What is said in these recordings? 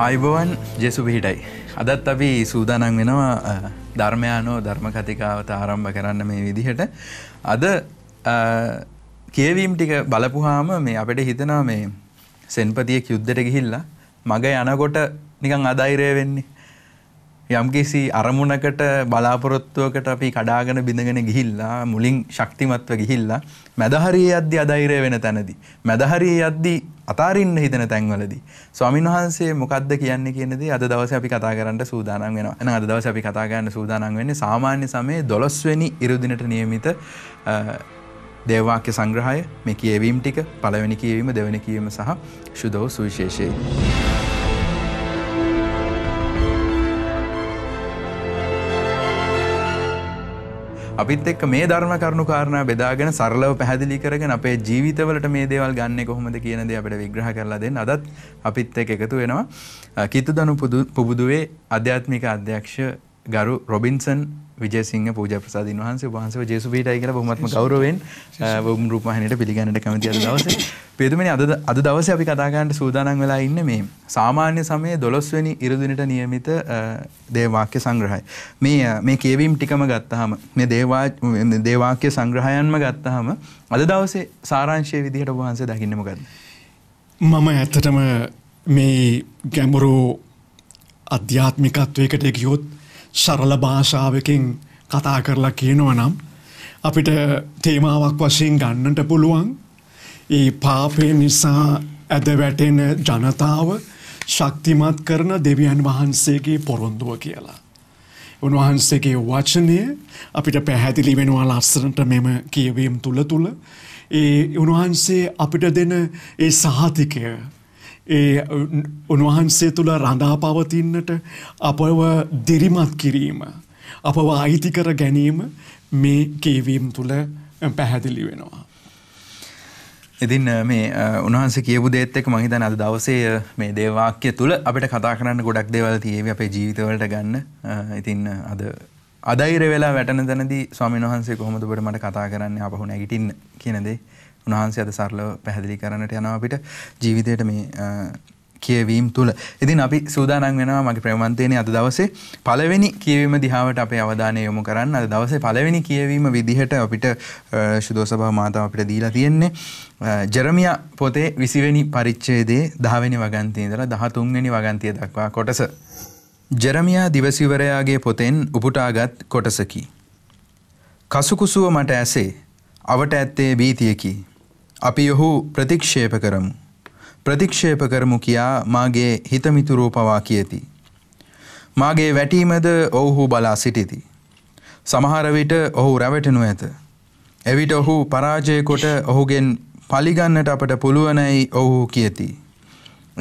අයිබෝවන් ජෙසු පිහිටයි. අදත් අපි සූදානන් වෙනවා ධර්මයානෝ ධර්මකතිකාවත ආරම්භ කරන්න මේ විදිහට. අද කියවීම් ටික බලපුහාම මේ අපට හිතනවා මේ සෙන්පතියෙක් යුද්ධට ගිහිල්ලා මග යනකොට නිකං අධෛරය වෙන්නේ. යම්කිසි අරමුණකට බලාපොරොත්තුවකට අපි කඩාගෙන බිඳගෙන ගිහිල්ලා මුලින් ශක්තිමත්ව ගිහිල්ලා මැදහරියේ යද්දි අධෛර්ය වෙන තැනදී මැදහරියේ යද්දි අතාරින්න හිතන තැන්වලදී ස්වාමීන් වහන්සේ මොකද්ද කියන්නේ කියන දේ අද දවසේ අපි කතා කරන්න සූදානම් වෙනවා. එහෙනම් අද දවසේ අපි කතා කරන්න සූදානම් වෙන්නේ සාමාන්‍ය සමයේ 12 වෙනි ඉරුදිනට නියමිත දේවවාක්‍ය සංග්‍රහය මේ කියවීම් ටික පළවෙනි කියවීම දෙවෙනි කියවීම සහ ශුදෝ සුවිශේෂයේ අපිත් එක්ක මේ ධර්ම කරුණු කාරණා බෙදාගෙන සරලව පැහැදිලි කරගෙන අපේ ජීවිතවලට මේ දේවල් ගන්න කොහොමද කියන දේ අපිට විග්‍රහ කරලා දෙන්න අදත් අපිත් එක්ක එකතු වෙනවා කිතුදනු පුබුදුවේ අධ්‍යාත්මික අධ්‍යක්ෂ ගරු රොබින්සන් විජයසිංහ පූජාප්‍රසාදින් වහන්සේ වහන්සේව ජේසුබීටයි කියලා බොහොමත්ම ගෞරවයෙන් වුම් රූපවාහිනියට පිළිගන්නට කැමති අද දවසේ. පියතුමනි අද අද දවසේ අපි කතා කරන්න සූදානම් වෙලා ඉන්නේ මේ සාමාන්‍ය සමයේ 12 වෙනි ඉරිදිනට නියමිත දේවවාක්‍ය සංග්‍රහය. මේ මේ කියවීම් ටිකම ගත්තාම මේ දේවා දේවවාක්‍ය සංග්‍රහයන්ම ගත්තාම අද දවසේ සාරාංශයේ විදිහට වහන්සේ දකින්නේ මොකද්ද? මම ඇත්තටම මේ ගැඹුරු අධ්‍යාත්මිකත්වයකට ගියොත් සරල භාෂාවකින් කතා කරලා කියනවා නම් අපිට තේමාවක් වශයෙන් ගන්නට පුළුවන් ඒ පාපය නිසා ඇද වැටෙන ජනතාව ශක්තිමත් කරන දෙවියන් වහන්සේගේ පොරොන්දුව කියලා. උන්වහන්සේගේ වචනය අපිට පැහැදිලි වෙනවා ලස්සනට මෙම කියවීම් තුළ තුළ ඒ උන්වහන්සේ අපිට දෙන ඒ සහතිකය ඒ උන්වහන්සේ තුළ රඳාපවතින්නට අපව දෙරිමත් කිරීම. අපව අයිති කර ගැනීම මේ කේවීම් තුළ පැහැදිලි වෙනවා. ඉතින් මේ උන්හන්ස කියපු දේත්තෙක් මහිතන අද දවසේ මේ දේවාක්‍ය තුළ අපට කතා කරන්න ගොඩක් දෙවල් තියව අපේ ජීවිතවලට ගන්න ඉතින් අද අදයිර වෙලා වැටන තැනදී ස්වාමින් වහන්සේ කොහොමතුබට මට කතා කරන්න අපහු නැගිටින් කියනදේ උන්වහන්සේ අද සරලව පැහැදිලි කරන්නට යනවා අපිට ජීවිතයට මේ කියවීම් තුළ ඉතින් අපි සූදානම් වෙනවා මගේ ප්‍රවන්තයනය අද දවසේ පළවෙනි කියවීම දිහාවට අපේ අවධානය යොමු කරන්න අද දවසේ පළවෙනි කියවීම විදිහට අපිට ශුදෝසභා මාතාව අපිට දීලා තියෙන්නේ ජරමිය පොතේ විසිවෙනි පරිච්ඡේදයේ දහවෙනි වගන්තියදලා දහතුන්වෙනි වගන්තිය දක්වා කොටස ජරමියා දිවසිවරයාගේ පොතෙන් උපුටාගත් කොටසකි. කසුකුසුව මට ඇසේ අවට ඇත්තේ බීතියකි. අපි යොහු ප්‍රතික්ෂේප කරමු. ප්‍රතික්ෂේප කරමු කියා මාගේ හිතමිතුරෝ පවා කියති. මාගේ වැටීමද ඔවුහු බලා සිටිති. සමහර විට ඔහු රැවටෙනු ඇත. එවිට ඔහු පරාජය කොට ඔහුගෙන් පලිගන්නට අපට පුළුවනැයි ඔහු කියති.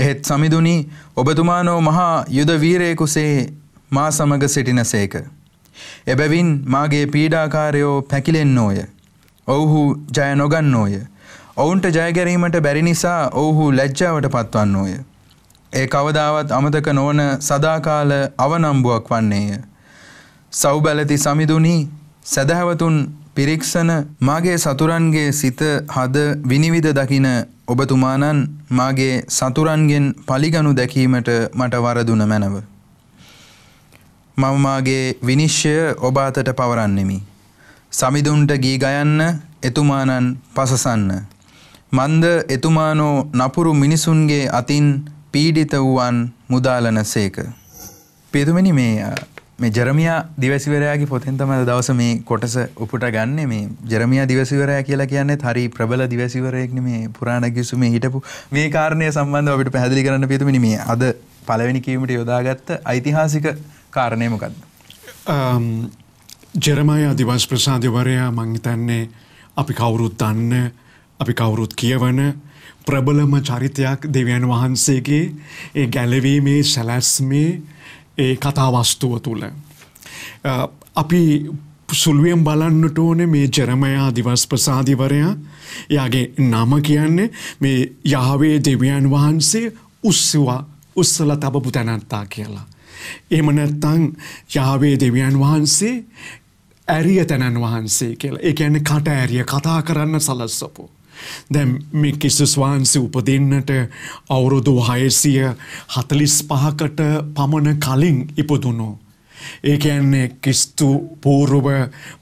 එහෙත් සමිඳුනි ඔබතුමානෝ මහා යුද වීරයෙකුසේ මා සමග සිටින සේක. එබැවින් මාගේ පීඩාකාරයෝ පැකිලෙන්නෝය. ඔවුහු ජය නොගන්නෝය. ඔවුන්ට ජයගැරීමට බැරි නිසා ඔවුහු ලැජ්ජාවට පත්වන්න ඕය. ඒ කවදාවත් අමතක නොවන සදාකාල අවනම්බුවක් වන්නේය. සෞබැලති සමිදුනී සැදැහැවතුන් පිරික්සන මාගේ සතුරන්ගේ සිත හද විනිවිධ දකින ඔබතුමානන් මාගේ සතුරන්ගෙන් පලිගනු දැකීමට මට වරදුන මැනව. මම මාගේ විනිශ්්‍යය ඔබ අතට පවරන්නෙමි. සමිදුන්ට ගී ගයන්න එතුමානන් පසසන්න. මන්ද එතුමානෝ නපුරු මිනිසුන්ගේ අතින් පීඩිත වූවන් මුදාලන සේක. පිදුමනි මේ මේ ජරමයා දිවසිවරයාගේ පොතෙන් තමයි දවස මේ කොටස උපුට ගන්න මේ ජරමයා දිවසිවරයා කියලා කියන්නේ හරි ප්‍රබල දිවසිවරයෙක්නේ මේ පුරාණ කිසුමේ හිටපු මේ කාරණය සම්බන්ධව අපිට පැහැදිලි කරන්න පිතුමිනි මේ අද පළවෙනි කීමට යොදාගත්ත ඓතිහාසික කාරණය මොකද්ද? ජරමයා දිවස් ප්‍රසාදවරයා මං හිතන්නේ අපි කවුරුත් දන්නේ අපි කවුරුත් කියවන ප්‍රබලම චරිතයක් දෙවියන් වහන්සේගේ ඒ ගැලවීමේ සැලැස්මේ ඒ කතාවස්තුව තුළ. අපි සුළුවෙන් බලන්නට ඕන මේ ජරමයා දිවස් ප්‍රසාධිවරයා යාගේ නම කියන්නේ මේ යහවේ දෙවියන් වහන්සේ උස්සවා උස්සල තබපු තැනත්තා කියලා. එම නැත්තං යාවේ දෙවියන් වහන්සේ ඇරිය තැනන් වහන්සේ කියලා ඒ ඇන කට ඇරිය කතා කරන්න සලස්සපු. දැම් මේ කිස්සුස් වහන්සේ උපදින්නට අවුරුදු හයසිය හතලිස් පහකට පමණ කලින් ඉපදුණු. ඒකැන්නේ කිස්තු පූරුව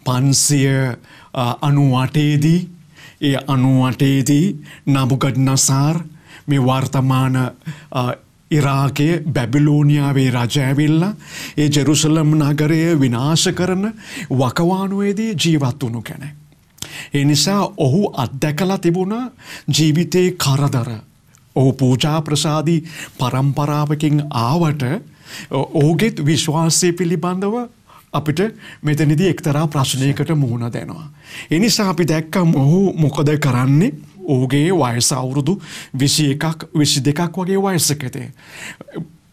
පන්සිය අනුවටේදී ඒ අනුවටේදී නබුගඩ්නසාර් මේ වර්තමාන ඉරාකයේ බැබිලෝනියාවේ රජඇවිල්ල ඒ ජෙරුසලම් නගරය විනාශ කරන වකවානුවේදී ජීවත් වුණු කෙනෙක්. ඒ නිසා ඔහු අත්දැකලා තිබුණා ජීවිතයේ කරදර. ඔහු පූජා ප්‍රසාදී පරම්පරාවකින් ආවට ඔහුගෙත් විශ්වාසය පිළිබඳව අපිට මෙතනිදි එක්තරා ප්‍රශ්නයකට මුහුණ දෙනවා. එනිසා අපි දැක්කම් ඔහු මොකද කරන්නේ ඕගේ වයස අවුරුදු විසි එකක් විසි දෙකක් වගේ වයසකතේ.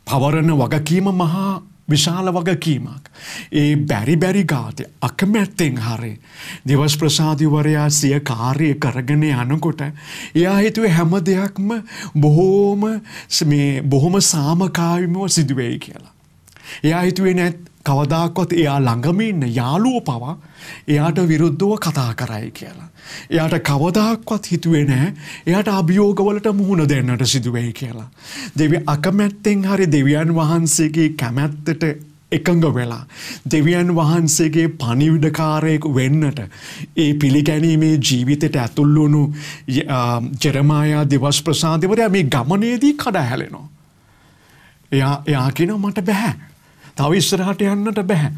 පවරණ වගකීම මහා විශාල වගකීමක්. ඒ බැරිබැරි ගාතය අකමැත්තෙන් හරේ. දෙවස් ප්‍රසාධිවරයා සිය කාරය කරගෙන යනකොට. එයා හිතුව හැම දෙයක්ම බොහෝම බොහොම සාමකාවිමව සිදුවෙයි කියලා. එයා හිතුවේ නැත් කවදාක්වත් එයා ළඟමින්න යාලුව පවා එයාට විරුද්ධව කතා කරයි කියලා. එයාට කවදාක්වත් හිතුවේ නෑ එයාට අභියෝගවලට මුහුණ දෙන්නට සිදුවෙයි කියලා. දෙවි අකමැත්තෙන් හරි දෙවියන් වහන්සේගේ කැමැත්තට එකඟ වෙලා දෙවියන් වහන්සේගේ පණිවිඩකාරයෙක් වෙන්නට ඒ පිළිගැනීමේ ජීවිතයට ඇතුල්වුණු ජෙරමායා දෙවස් ප්‍රසාධවරයා මේ ගමනේදී කඩ හැලෙනවා. එයා එයා කියෙන මට බැහැ. තව ඉස්සරහට යන්නට බැහැ.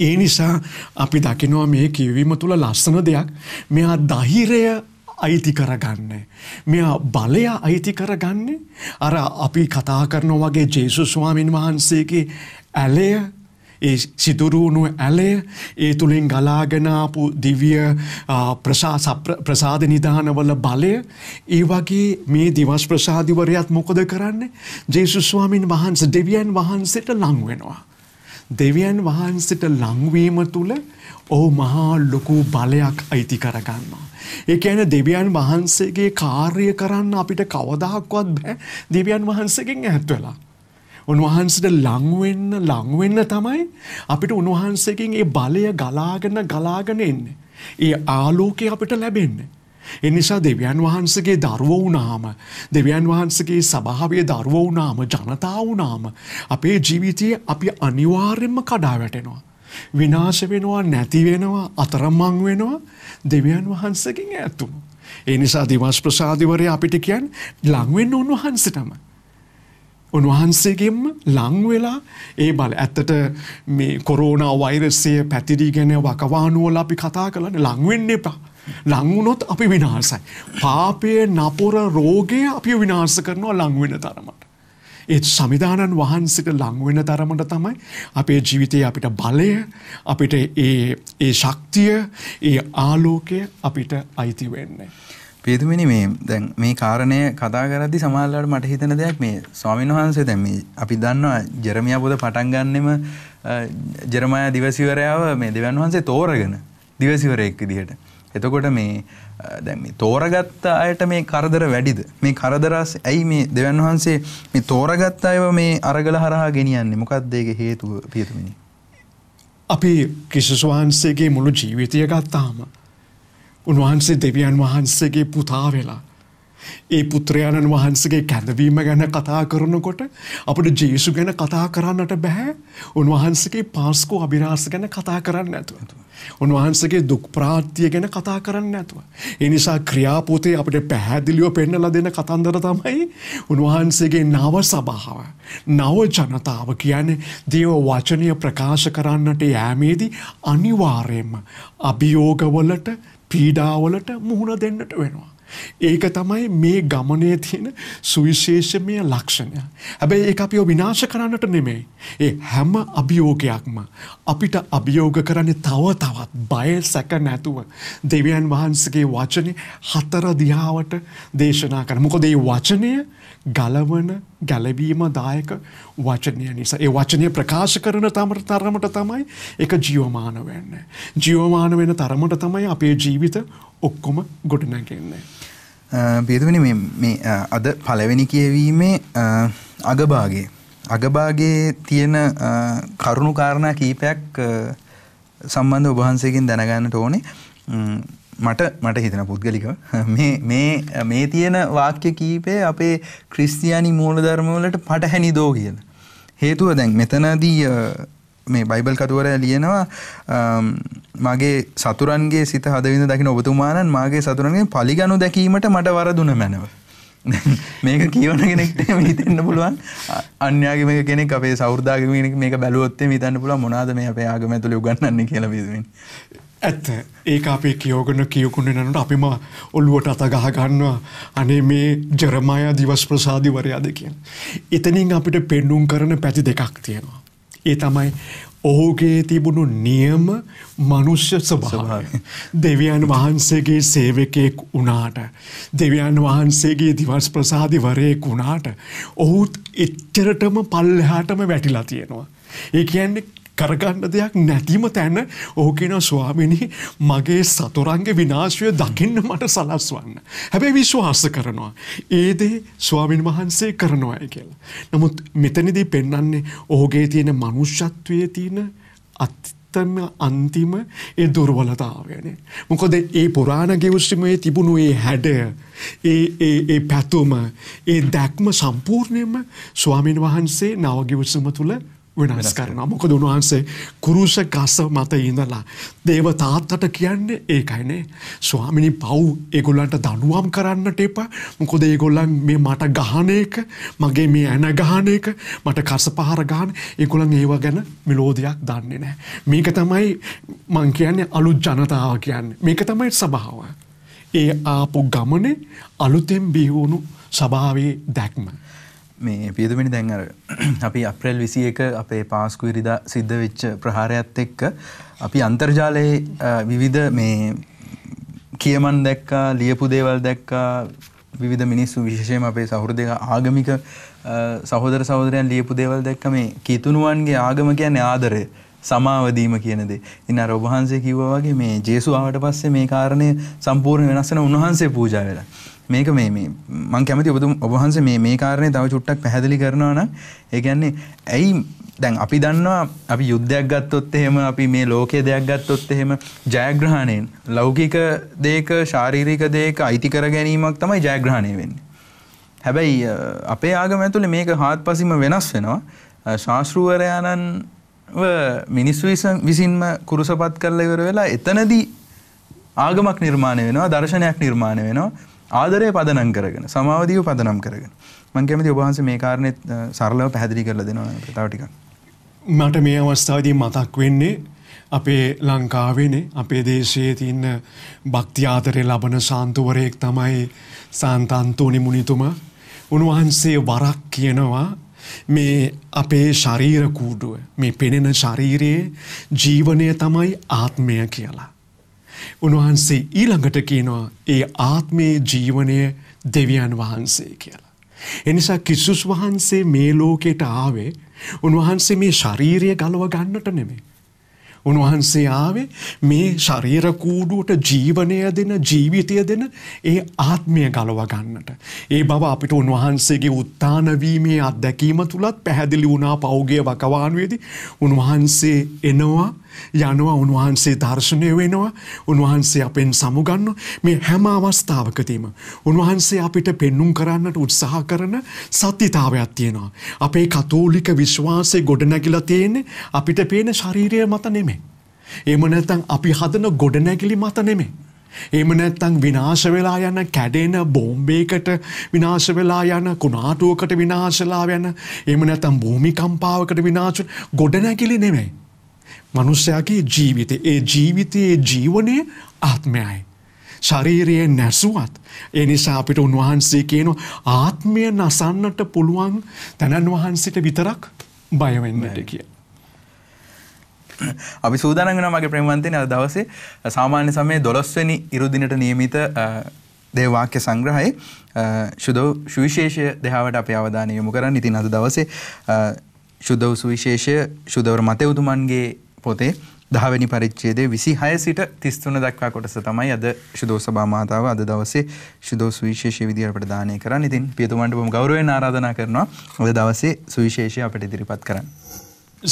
ඒ නිසා අපි දකිනවා මේ කියවීම තුළ ලස්සන දෙයක් මෙයා දහිරය අයිති කරගන්නේ. මෙයා බලය අයිති කරගන්නේ අර අපි කතා කරන වගේ ජේසුස්වාමින් වහන්සේගේ ඇලය ඒ සිදුරුණු ඇලය ඒ තුළින් ගලාගෙනාපු දිවිය ප්‍රසා ප්‍රසාධ නිධානවල බලය ඒ වගේ මේ දිවස් ප්‍රසාධිවරයත් මොකොද කරන්න ජේසුස්වාමින් වහන්ස දෙවියන් වහන්සට ලංවෙනවා. දෙවියන් වහන්සට ලංවීම තුළ ඕ මහා ලොකු බලයක් අයිති කරගන්නවා. ඒ ඇන දෙවියන් වහන්සේගේ කාර්ය කරන්න අපිට කවදහක්වත් බෑ දෙවියන් වහන්සකින් ඇත්වෙලා. උන්වහන්සට ලංවෙන්න ලංවෙන්න තමයි අපිට උන්වහන්සකින් ඒ බලය ගලාගන්න ගලාගෙන එන්න. ඒ ආලෝකය අපිට ලැබෙන්න. එනිසා දෙවියන් වහන්සගේ දර්ව වුණාම දෙවියන් වහන්සගේ සභාවේ දර්ව වුණාම ජනතා වුණාම අපේ ජීවිතයේ අපි අනිවාර්යෙන්ම කඩා වැටෙනවා. විනාශ වෙනවා නැති වෙනවා අතරමං වෙනවා දෙවියන් වහන්සකින් ඇතුම. ඒ නිසා දිවස් ප්‍රසාධිවරය අපිට කියන් ලංවෙන්න උන්වහන්සටම. උන්වහන්සේගෙන්ම ලංවෙලා ඒ බල ඇත්තට මේ කොරෝණ වෛරසය පැතිරීගෙන වකවානුවල අපි කතා කරන්න ලංවෙන්න එපා. ලංවුණොත් අපි විනාසයි. පාපය නපුර රෝගය අපි විනාස කරනවා ලංවෙන තරමට. ඒත් සමිධානන් වහන්සිට ලංවෙන තරමට තමයි අපේ ජීවිතය අපිට බලය අපිට ඒ ශක්තිය ඒ ආලෝකය අපිට අයිති වෙන්නේ. පේතුමිනි මේ දැන් මේ කාරණය කතා කරදදි සමාල්ලාට මට හිතන දෙයක් මේ ස්වාමීන් වහන්සේ දැම අපි දන්නවා ජෙරමිය පොද පටන්ගන්නෙම ජෙරමය දිවසිවරයාව මේ දෙවන් වහන්සේ තෝරගෙන දිවසිවරයෙක් දිහට. එතකොට මේ දැ තෝරගත්ත අයට මේ කරදර වැඩිද මේ කරදරස් ඇයි මේ දෙවන් වහන්සේ මේ තෝරගත්ත අයව මේ අරගල හරහා ගෙනියන්නේ මොකක්දේගේ හේතුව පියතුමිනි. අපි කිසුස් වහන්සේගේ මුළු ජීවිතය ගත්තාම උන්වහන්සේ දෙවියන් වහන්සේගේ පුතා වෙලා. ඒ පුත්‍රයාණන් වහන්සගේ කැඳවීම ගැන කතා කරනකොට අපට ජේසු ගැන කතා කරන්නට බැහැ උන්වහන්සගේ පාස්කෝ අභිරාස ගැන කතා කරන්න ඇතුව. උන්වහන්සගේ දුක්ප්‍රාත්තිය ගැන කතා කරන්න ඇතුව. එනිසා ක්‍රියාපෝතේ අපට පැහැදිලියෝ පෙන්නල දෙන කතන්දර තමයි උන්වහන්සේගේ නව සභාව. නව ජනතාව කියන දේව වචනය ප්‍රකාශ කරන්නට යෑමේදී අනිවාරයෙන්ම අභියෝගවලට පීඩාවලට මුහුණ දෙන්නට වෙනවා. ඒක තමයි මේ ගමනේ තියෙන සුවිශේෂමය ලක්ෂණය. හැබැයි ඒක අපිව විනාශ කරන්නට නෙමෙයි. ඒ හැම අභියෝගයක්ම අපිට අභියෝග කරන්නේ තව තවත් බය සැක නැතුව දෙවියන් වහන්සේගේ වචනේ හතර දිහාවට දේශනා කරන. මොකද මේ වචනය ගලවන ගැලවීම දායක වචනය නිසා ඒ වචනය ප්‍රකාශ කරන තරමට තමයි ඒක ජීවමාන වෙන්නේ. ජීවමාන වෙන තරමට තමයි අපේ ජීවිත ඔක්කොම ගොඩනැගෙන්නේ. බේදවනි මේ අද පළවෙනි කියවීමේ අගභාගේ. අගභාගේ තියෙන කරුණු කාරණා කීපයක් සම්බන්ධ ඔබහන්සේකින් දැනගන්නට ඕනේ මට මට හිතන පුද්ගලිකව මේ මේ තියෙන වාක්‍ය කීපය අපේ ක්‍රිස්තියානි මූලධර්මවලට පටහැනි දෝ කියන. හේතුව දැන් මෙතනදී මේ බයිබල් කතුවර ලියනවා මගේ සතුරන්ගේ සිත හදවිඳ දකින ඔබතුමානන් මාගේ සතුරන්ගේ පලිගනු දැකීමට මට වරදුන මැනව. මේක කියවන කෙනෙක්ට හිතන්න පුළුවන් අන්‍යයාගේ මේ කෙනෙක් අපේ සෞෘදාගමනක් මේ බැලුවොත්තේ හිතන්න පුළ මොනාද මේ අපේ ආගම ඇතුළ ගන්නන්නේ කියලබෙදෙන්. ඇත්ත ඒ අපේ කියෝගන කියකුණ නට අපිම ඔල්ලුවට අතගහ ගන්නවා අනේ මේ ජරමායා දිවස් ප්‍රසාධිවරයාද කියන. එතනින් අපිට පෙන්ඩුම් කරන පැති දෙකක් තියෙනවා. ඒ තමයි ඔහුගේ තිබුණු නියම මනුෂ්‍ය ස්වභාවය දෙවියන් වහන්සේගේ සේවකයෙක් වුණාට දෙවියන් වහන්සේගේ දිවස් ප්‍රසාදිවරයෙක් වුණාට ඔහුත් එච්චරටම පල්ලෙහාටම වැටිලා තියෙනවා. ඒ කියන්නේ කරගන්න දෙයක් නැතිම තැන ඕකෙන ස්වාමිනි මගේ සතුරන්ගේ විනාශය දකින්න මට සලස්වන්න. හැබැයි විශ්වාස කරනවා. ඒදේ ස්වාමින් වහන්සේ කරනවාය කියලා. නමුත් මෙතනිදී පෙන්නන්නේ ඔහුගේ තියෙන මනුෂ්‍යත්වය තියෙන අත්ත ඇත්තම අන්තිම ඒ දුර්වලතාවයනේ. මොකොද ඒ පුරාණ ගෙවස්ටිමේ තිබුණු ඒ හැඩය ඒ පැතුම ඒ දැක්ම සම්පූර්ණයම ස්වාමීන් වහන්සේ නවගිවසම තුළ වෙනස් කරනවා. මොකද උන්වහන්සේ කුරුස කස මත ඉඳලා දේව තාත්තට කියන්නේ ඒකයිනේ. ස්වාමිනී පව් ඒගොල්ලන්ට දඬුවම් කරන්නට එපා. මොකද ඒගොල්ලන් මේ මට ගහන එක, මගේ මේ ඇන ගහන එක, මට කස පහර ගහන ඒගොල්ලන් ඒව ගැන මෙලෝදියක් දන්නේ නැහැ. මේක තමයි මං කියන්නේ අලුත් ජනතාව කියන්නේ. මේක තමයි සභාව. ඒ ආපු ගමනේ අලුතෙන් බිහි වුණු සභාවේ දැක්ම. මේ පියතුමනි දැන් අර අපි අප්‍රේල් 21 අපේ පාස්කු ඉරිදා සිද්ධ වෙච්ච ප්‍රහාරයත් එක්ක අපි අන්තර්ජාලයේ විවිධ මේ කියමන් දැක්කා ලියපු දේවල් දැක්කා විවිධ මිනිස්සු විශේෂයෙන් අපේ සහෘදය ආගමික සහෝදර සහෝදරයන් ලියපු දේවල් දැක්ක මේ කිතුණුවන්ගේ ආගම කියන්නේ ආදරය සමාවදීම කියන දේ. ඉතින් අර ඔබ වහන්සේ කිව්වා වගේ මේ ජේසු ආවට පස්සේ මේ කාරණය සම්පූර්ණ වෙනස් වෙන උන්වහන්සේ පූජා වෙලා. මේක මේ මේ මං කැමති ඔබතුම ඔබහන්ස මේ මේ කාරණය තව චුට්ටක් පැහැදිලි කරනවා නම් ඒගැන්නේ ඇයි දැන් අපි දන්නවා අපි යුද්ධයක් ගත්තොත් එහෙම අපි මේ ලෝකයේ දෙයක් ගත්තොත් එහෙම ජයග්‍රහණයෙන් ලෞකික දේක ශාරීරික දේක අයිතිකර ගැනීමක් තමයි ජයග්‍රහණය වෙන්නේ. හැබැයි අපේ ආගම ඇතුළේ මේක හාත් පසිම වෙනස් වෙනවා ශාස්ෘුවරයාණන් මිනිස්සු විසින්ම කුරුසපත් කරලා ඉවර වෙලා එතනදී ආගමක් නිර්මාණය වෙනවා දර්ශනයක් නිර්මාණය වෙනවා ආදරය පදනම් කරගෙන සමාවදීව පදනම් කරගෙන මං කැමති ඔබහන්ස මේ කාරණෙත් සරලව පැහැදිලි කරලා දෙනවා තව ටිකක් මට මේ අවස්ථාවේදී මතක් වෙන්නේ අපේ ලංකාවේනේ අපේ දේශයේ තියෙන භක්ති ආදරය ලබන සාන්තුවරයෙක් තමයි සාන්තන්තෝනි මුනිතුමා උන්වහන්සේ වරක් කියනවා මේ අපේ ශරීර කූඩුව මේ පෙනෙන ශරීරයේ ජීවනය තමයි ආත්මය කියලා උන්වහන්සේ ඊළඟට කියනවා ඒ ආත්මයේ ජීවනය දෙවියන් වහන්සේ කියලා. එනිසා කිසුස් වහන්සේ මේ ලෝකෙට ආවේ උන්වහන්සේ මේ ශරීරය ගලව ගන්නට නෙමේ. උන්වහන්සේ ආවේ මේ ශරීර කූඩුවට ජීවනය දෙන ජීවිතය දෙන ඒ ආත්මය ගලව ගන්නට. ඒ බව අපිට උන්වහන්සේගේ උත්තාන වීමේ අත්දැකීම තුලත් පැහැදිලි වුණා පෞගේ වකවානුවේදී උන්වහන්සේ එනවා යනවා උන්වහන්සේ දර්ශනය වෙනවා උන්වහන්සේ අපෙන් සමුගන්න මේ හැම අවස්ථාවකදීම උන්වහන්සේ අපිට පෙන්නුම් කරන්නට උත්සාහ කරන සත්‍යතාවයක් තියෙනවා. අපේ කතෝලික විශ්වාසය ගොඩනැගිලා තියෙන්නේ අපිට පේන ශරීරය මත නෙමේ. එහෙම නැත්නම් අපි හදන ගොඩනැගිලි මත නෙමේ. එහෙම නැත්තං විනාශ වෙලා යන කැඩෙන බෝම්බේකට විනාශ වෙලා යන කුණාටුවකට විනාශලා යන එහෙම නැත්තම් භූමිකම්පාවකට විනාශ ගොඩනැගිලි නෙමෙයි මනුස්සයාගේ ජීවිතය ඒ ජීවිතයේ ජීවනය ආත්මයයි. ශරීරයේ නැසුවත්. ඒ නිසා අපිට උන්වහන්සේ කියන ආත්මය නසන්නට පුළුවන් තැනන් වහන්සිට විතරක් බයවෙන්නට කිය. අපි සූදානගෙන මගේ ප්‍රේමන්තෙන අද දවසේ සාමාන්‍ය සමය දොළොස්වැනි ඉරුදිනට නියමිත දේවාක්‍ය සංග්‍රහයි ශුදෝ ශුවිශේෂය දෙහාවට අප අවධානය යොමු කරන්න ඉතින් අද දවසේ ශුද්ධ සුවිශේෂය ශුදවර මතයවතුමන්ගේ පොතේ දහවැනි පරිච්චේදේ විසි හය සිට තිස්තුන දක්වා කොටස තමයි අද ශුදෝස භාමාතාව අද දවසේ ශුදෝ සුවිශේෂය විදිහට ප්‍රදානය කරන්න ඉතින් පියතුමන්ට බොහොම ගෞරවයෙන් ආරාධනා කරනවා අද දවසේ සුවිශේෂය අපිට ඉදිරිපත් කරන්න.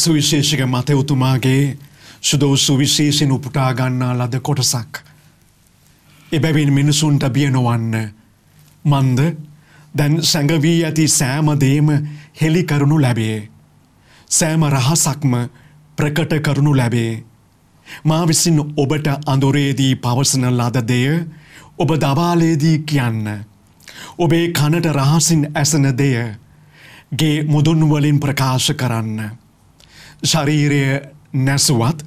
සුවිශේෂක මතයුතුමාගේ ශුදෝ සුවිශේෂෙන් උපුටා ගන්නා ලද කොටසක්. එබැවින් මිනිසුන්ට බිය නොවන්න. මන්ද දැන් සැඟවී ඇති සෑම දේම හෙළි කරනු ලැබේ. සෑම රහසක්ම ප්‍රකට කරනු ලැබේ. මා විසින් ඔබට අඳුරේදී පවසන ලද දෙය ඔබ දවාලේදී කියන්න. ඔබේ කනට රහසින් ඇසන දෙය ගේ මුදුන්වලින් ප්‍රකාශ කරන්න. ශරීරය නැසුවත්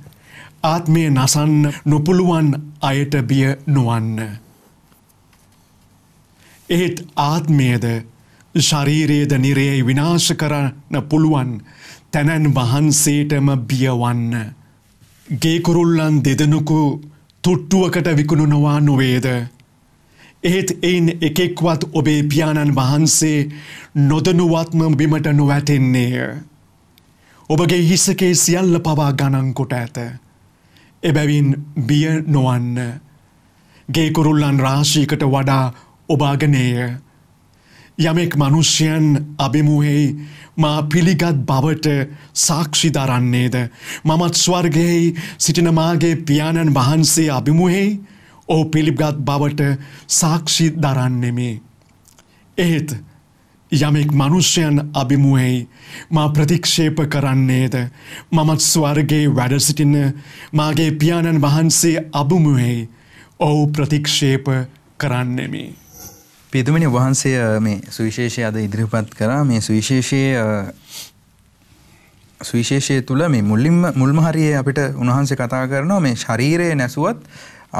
ආත්මය නසන්න නොපුළුවන් අයට බිය නොවන්න. ඒත් ආත්මයද ශරීරයේද නිරේ විනාශ කරන්න පුළුවන් තැනැන් වහන්සේටම බියවන්න. ගේකුරුල්ලන් දෙදෙනකු තුට්ටුවකට විකුණුනවා නොවේද. ඒත් එයින් එකෙක්වත් ඔබේ පියාණන් වහන්සේ නොදනුවත්ම බිමට නොවැටෙන්නේය. ඔබගේ හිසකේ සියල්ල පවා ගණන්කොට ඇත. එබැවින් බිය නොවන්න. ගේකුරුල්ලන් රාශීකට වඩා ඔබාගනේය. යමෙක් මනුෂ්‍යයන් අභිමුහෙයි මා පිළිගත් බවට සාක්ෂිදරන්නේද. මමත් ස්වර්ගෙහි සිටින මාගේ පියාණන් වහන්සේ අභිමුහෙයි ඕ පිළිගත් බවට සාක්ෂි දරන්නෙමේ. එහෙත් යමෙක් මනුෂ්‍යයන් අභිමුහෙයි මා ප්‍රතික්ෂේප කරන්නේද මමත් ස්වර්ගේ වැඩසිටින මාගේ පියාණන් වහන්සේ අභිමුහෙයි ඔවු ප්‍රතික්ෂේප කරන්නෙමේ. පිදුමනි වහන්සය මේ සුවිශේෂය අද ඉදිරිපත් කරා මේ සුවිශේෂය සුවිශේෂය තුළ මේ මුල්ලින්ම මුල්ම හරියේ අපිට උන්වහන්ස කතා කරනවා මේ ශරීරය නැසුවත්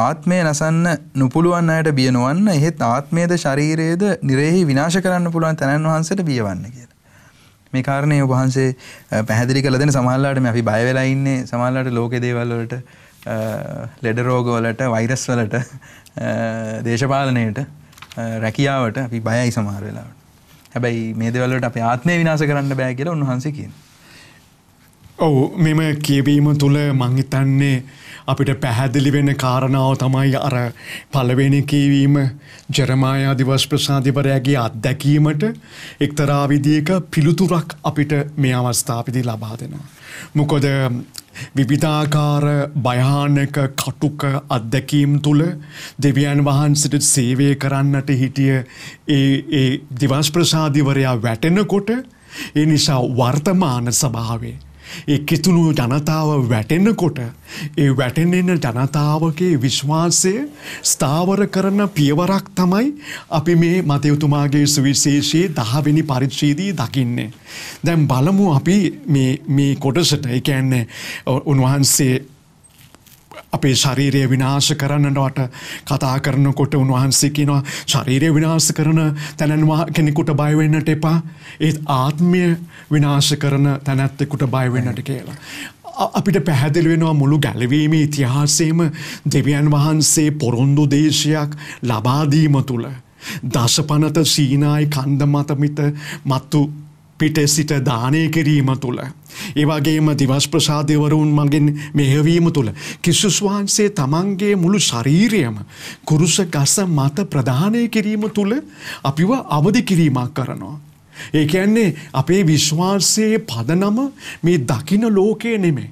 ආත්මය නසන්න නොපුළුවන් අයට බියනවන්න එහෙත් ආත්මයද ශරීරයේද නිරෙහි විනාශ කරන්න පුළුවන් තැනන් වහන්සට බියවන්න කියලා. මේ කාරණය වහන්සේ පැහැදිලි කළ දෙන සමහල්ලාට මේ අපි බය වෙලා ඉන්නේ සමහල්ලාට ලෝක දේවල් වලට ලෙඩ රෝග වලට වෛරස් වලට දේශපාලනයට රැකියාවට අපි බයයි සමහර වෙලාවට හැබැයි මේ දෙවල්ලට අප ආත්මය විනාස කරන්න බෑ කියලා උන්වහන්සේ කියන ඔවු මෙම කියවීම තුළ මංහිතන්නේ අපිට පැහැදිලි වෙන කාරණාව තමයි අර පළවෙනි කියවීම ජරමායා දිවස් ප්‍රසාධිවරයාගේ අත්දැකීමට එක්තරා විදියක පිළිතුරක් අපිට මේ අවස්ථාපිදි ලබා දෙනවා. මොකොද විවිධාකාර භයානක කටුක අත්දැකීම් තුළ දෙවියන් වහන්සට සේවය කරන්නට හිටිය ඒ දිවස් ප්‍රසාධිවරයා වැටෙනකොට ඒ නිසා වර්තමාන සභාවේ ඒ කිතුුණු ජනතාව වැටෙන්නකොට ඒ වැටෙන්න්න ජනතාවගේ විශ්වාසය ස්ථාවර කරන පියවරක් තමයි අපි මේ මතයුතුමාගේ සුවිශේෂයේ දහවෙනි පරිච්ෂේදී දකින්නේ. දැම් බලමු අපි මේ කොටසට එකන්නේ උන්වහන්සේ අපේ ශරීරය විනාශ කරන්නට කතා කරනකොට උන්වහන්සේ කියනවා ශරීරය විනාශ කරන තැනන්වා කෙනෙකුට බයවෙන්නට එපා ඒත් ආත්මය විනාශ කරන තැනැත්තෙකුට බයවෙන්නට කියලා. අපිට පැහැදිලි වෙනවා මුළු ගැලවීමේ ඉතිහාසේම දෙවියන් වහන්සේ පොරොන්දු දේශයක් ලබාදීම තුළ. දශපනත සීනායි කන්ද මතමිත මත්තු පිට සිට දානය කිරීම තුළ. ඒවාගේම දිවස් ප්‍රසාධයවරුන් මගින් මෙහවීම තුළ. කිස්සුස් වහන්සේ තමන්ගේ මුළු ශරීරයම කුරුස ගස මත ප්‍රධානය කිරීම තුළ අපිව අවධ කිරීමක් කරනවා. ඒකැන්නේ අපේ විශ්වාසයේ පදනම මේ දකින ලෝකයේ නෙමේ.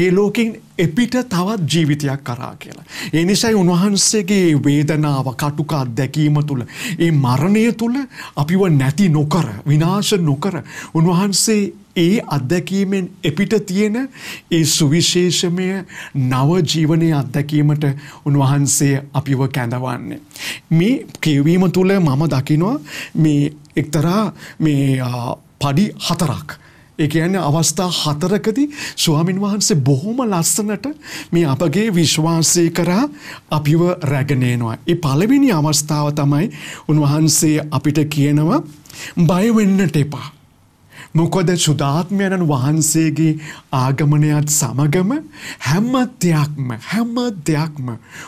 ඒ ලෝකින් එපිට තවත් ජීවිතයක් කරා කියලා. ඒ නිසයි උන්වහන්සේගේ වේදනාව කටුක අත්දැකීම තුළ ඒ මරණය තුළ අපිව නැති නොකර විනාශ නොකර උන්වහන්සේ ඒ අත්දැකීමෙන් එපිට තියෙන ඒ සුවිශේෂමය නවජීවනය අත්දැකීමට උන්වහන්සේ අපිව කැඳවන්නේ. මේ කෙවීම තුළ මම දකිනවා මේ එක්තරා මේ පඩි හතරක් ඒ කියන්නේ අවස්ථා හතරකදී ස්වාමින් වහන්සේ බොහොම ලස්සනට මේ අපගේ විශ්වාසය කරා අපිව රැගෙන එනවා. ඒ පළවෙනි අවස්ථාව තමයි උන්වහන්සේ අපිට කියනවා බය වෙන්නට එපා. මොකද සුදාත්මයණන් වහන්සේගේ ආගමනයත් සමගම හැම දෙයක්ම හැම දෙයක්ම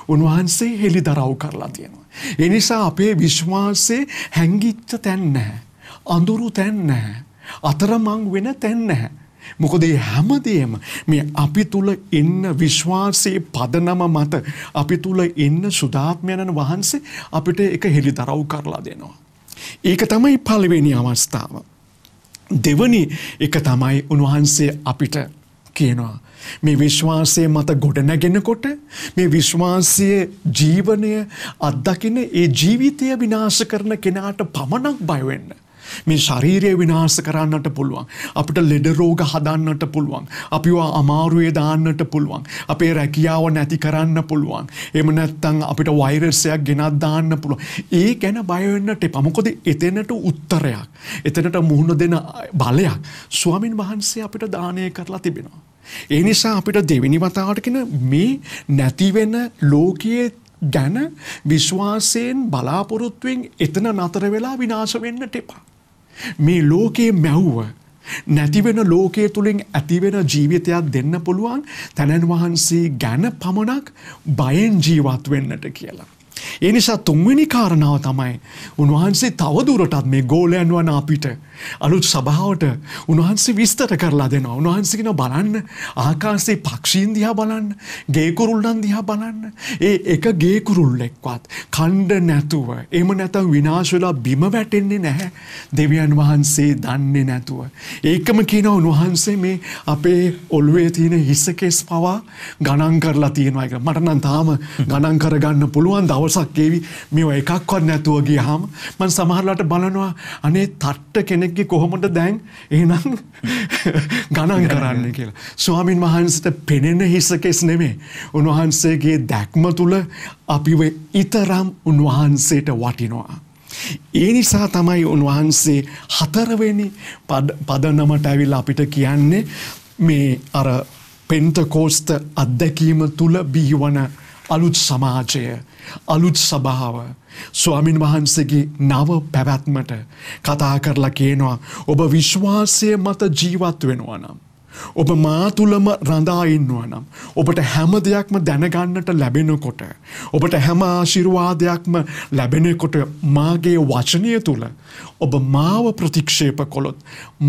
උන්වහන්සේ හෙළි දරව් කරලා තියෙනවා. එනිසා අපේ විශ්වාසේ හැංගිච්ච තැන් නැහැ. අඳුරු තැන් නැහැ. අතරමං වෙන තැන් නැහැ. මොකද මේ හැමදේම මේ අපි තුල ඉන්න විශ්වාසයේ පදනම මත අපි තුල ඉන්න සුදාත්මයන්න් වහන්සේ අපිට ඒක හෙළිදරව් කරලා දෙනවා. ඒක තමයි පළවෙනි අවස්ථාව. දෙවනි එක තමයි උන්වහන්සේ අපිට කියනවා. මේ විශ්වාසය මත ගොඩනැගෙනකොට මේ විශ්වාසය ජීවනය අත්දකින ඒ ජීවිතය විනාශ කරන කෙනාට පමණක් බයවෙන්න. මේ ශරීරය විනාශ කරන්නට පුළුවන්. අපිට ලෙඩ රෝග හදන්නට පුළුවන්. අපිව අමාරුවේ දාන්නට පුළුවන්. අපේ රැකියාව නැති කරන්න පුළුවන්. එහෙම නැත්නම් අපිට වෛරසයක් ගෙනත් දාන්න පුළුවන්. ඒ ගැන බය වෙන්නට එපා. මොකද එතනට උත්තරයක්. එතනට මුහුණ දෙන බලයක් ස්වාමින් වහන්සේ අපිට දානය කරලා තිබෙනවා. ඒ නිසා අපිට දෙවෙනි වතාවට කියන මේ නැති වෙන ලෝකයේ ගැන විශ්වාසයෙන් බලාපොරොත්තුවෙන් එතන නතර වෙලා විනාශ වෙන්නට එපා. මේ ලෝකයේ මැව්ව නැතිවෙන ලෝකයේ තුළින් ඇතිවෙන ජීවිතයක් දෙන්න පුළුවන් තැනන් වහන්සේ ගැන පමණක් බයෙන් ජීවත් වෙන්නට කියලා. ඒ නිසා තුන්වෙනි කාරණාව තමයි උන්වහන්සේ තවදුරටත් මේ ගෝලයන් වන අපිට අලුත් සභාවට උන්වහන්සේ විස්තර කරලා දෙනවා. උන්වහන්සේ කියන බලන්න ආකාශයේ පක්ෂීන් දිහා බලන්න, ගේ කුරුල්ලන් දිහා බලන්න. ඒ එක ගේ කුරුල්ලෙක්වත් කණ්ඩ නැතුව, එහෙම නැත්නම් විනාශ වෙලා බිම වැටෙන්නේ නැහැ. දෙවියන් වහන්සේ දන්නේ නැතුව. ඒකම කියනවා උන්වහන්සේ මේ අපේ ඔළුවේ තියෙන හිසකෙස් පවා ගණන් කරලා තියෙනවා කියලා. මට නම් තාම ගණන් කරගන්න පුළුවන් දවස් දවසක් ඒවි මෙව එකක්වත් නැතුවගේ හාම මන් සමහරලට බලනවා අනේ තට්ට කෙනෙක්ගේ කොහොමට දැන් ඒනම් ගණන් කරන්න කියලා. ස්වාමින් වහන්සට පෙනෙන හිසකෙස් නෙමේ. උන්වහන්සේගේ දැක්ම තුළ අපිව ඉතරම් උන්වහන්සේට වටිනවා. ඒ නිසා තමයි උන්වහන්සේ හතරවෙනි පදනමට ඇවිල්ලා අපිට කියන්නේ මේ අර පෙන්ටකෝස්ත අත්දැකීම තුළ බිහිවන අලුත් සමාජය අලුත් සභාව ස්වාමින් වහන්සේගේ නව පැවැත්මට කතා කරලා කියනවා ඔබ විශ්වාසය මත ජීවත් වෙනවා නම්. ඔබ මා තුළම රඳා ඉන්නවා නම් ඔබට හැම දෙයක්ම දැනගන්නට ලැබෙනකොට ඔබට හැම ආශිර්වාදයක්ම ලැබෙනකොට මාගේ වචනය තුළ ඔබ මාව ප්‍රතික්ෂේප කොළොත්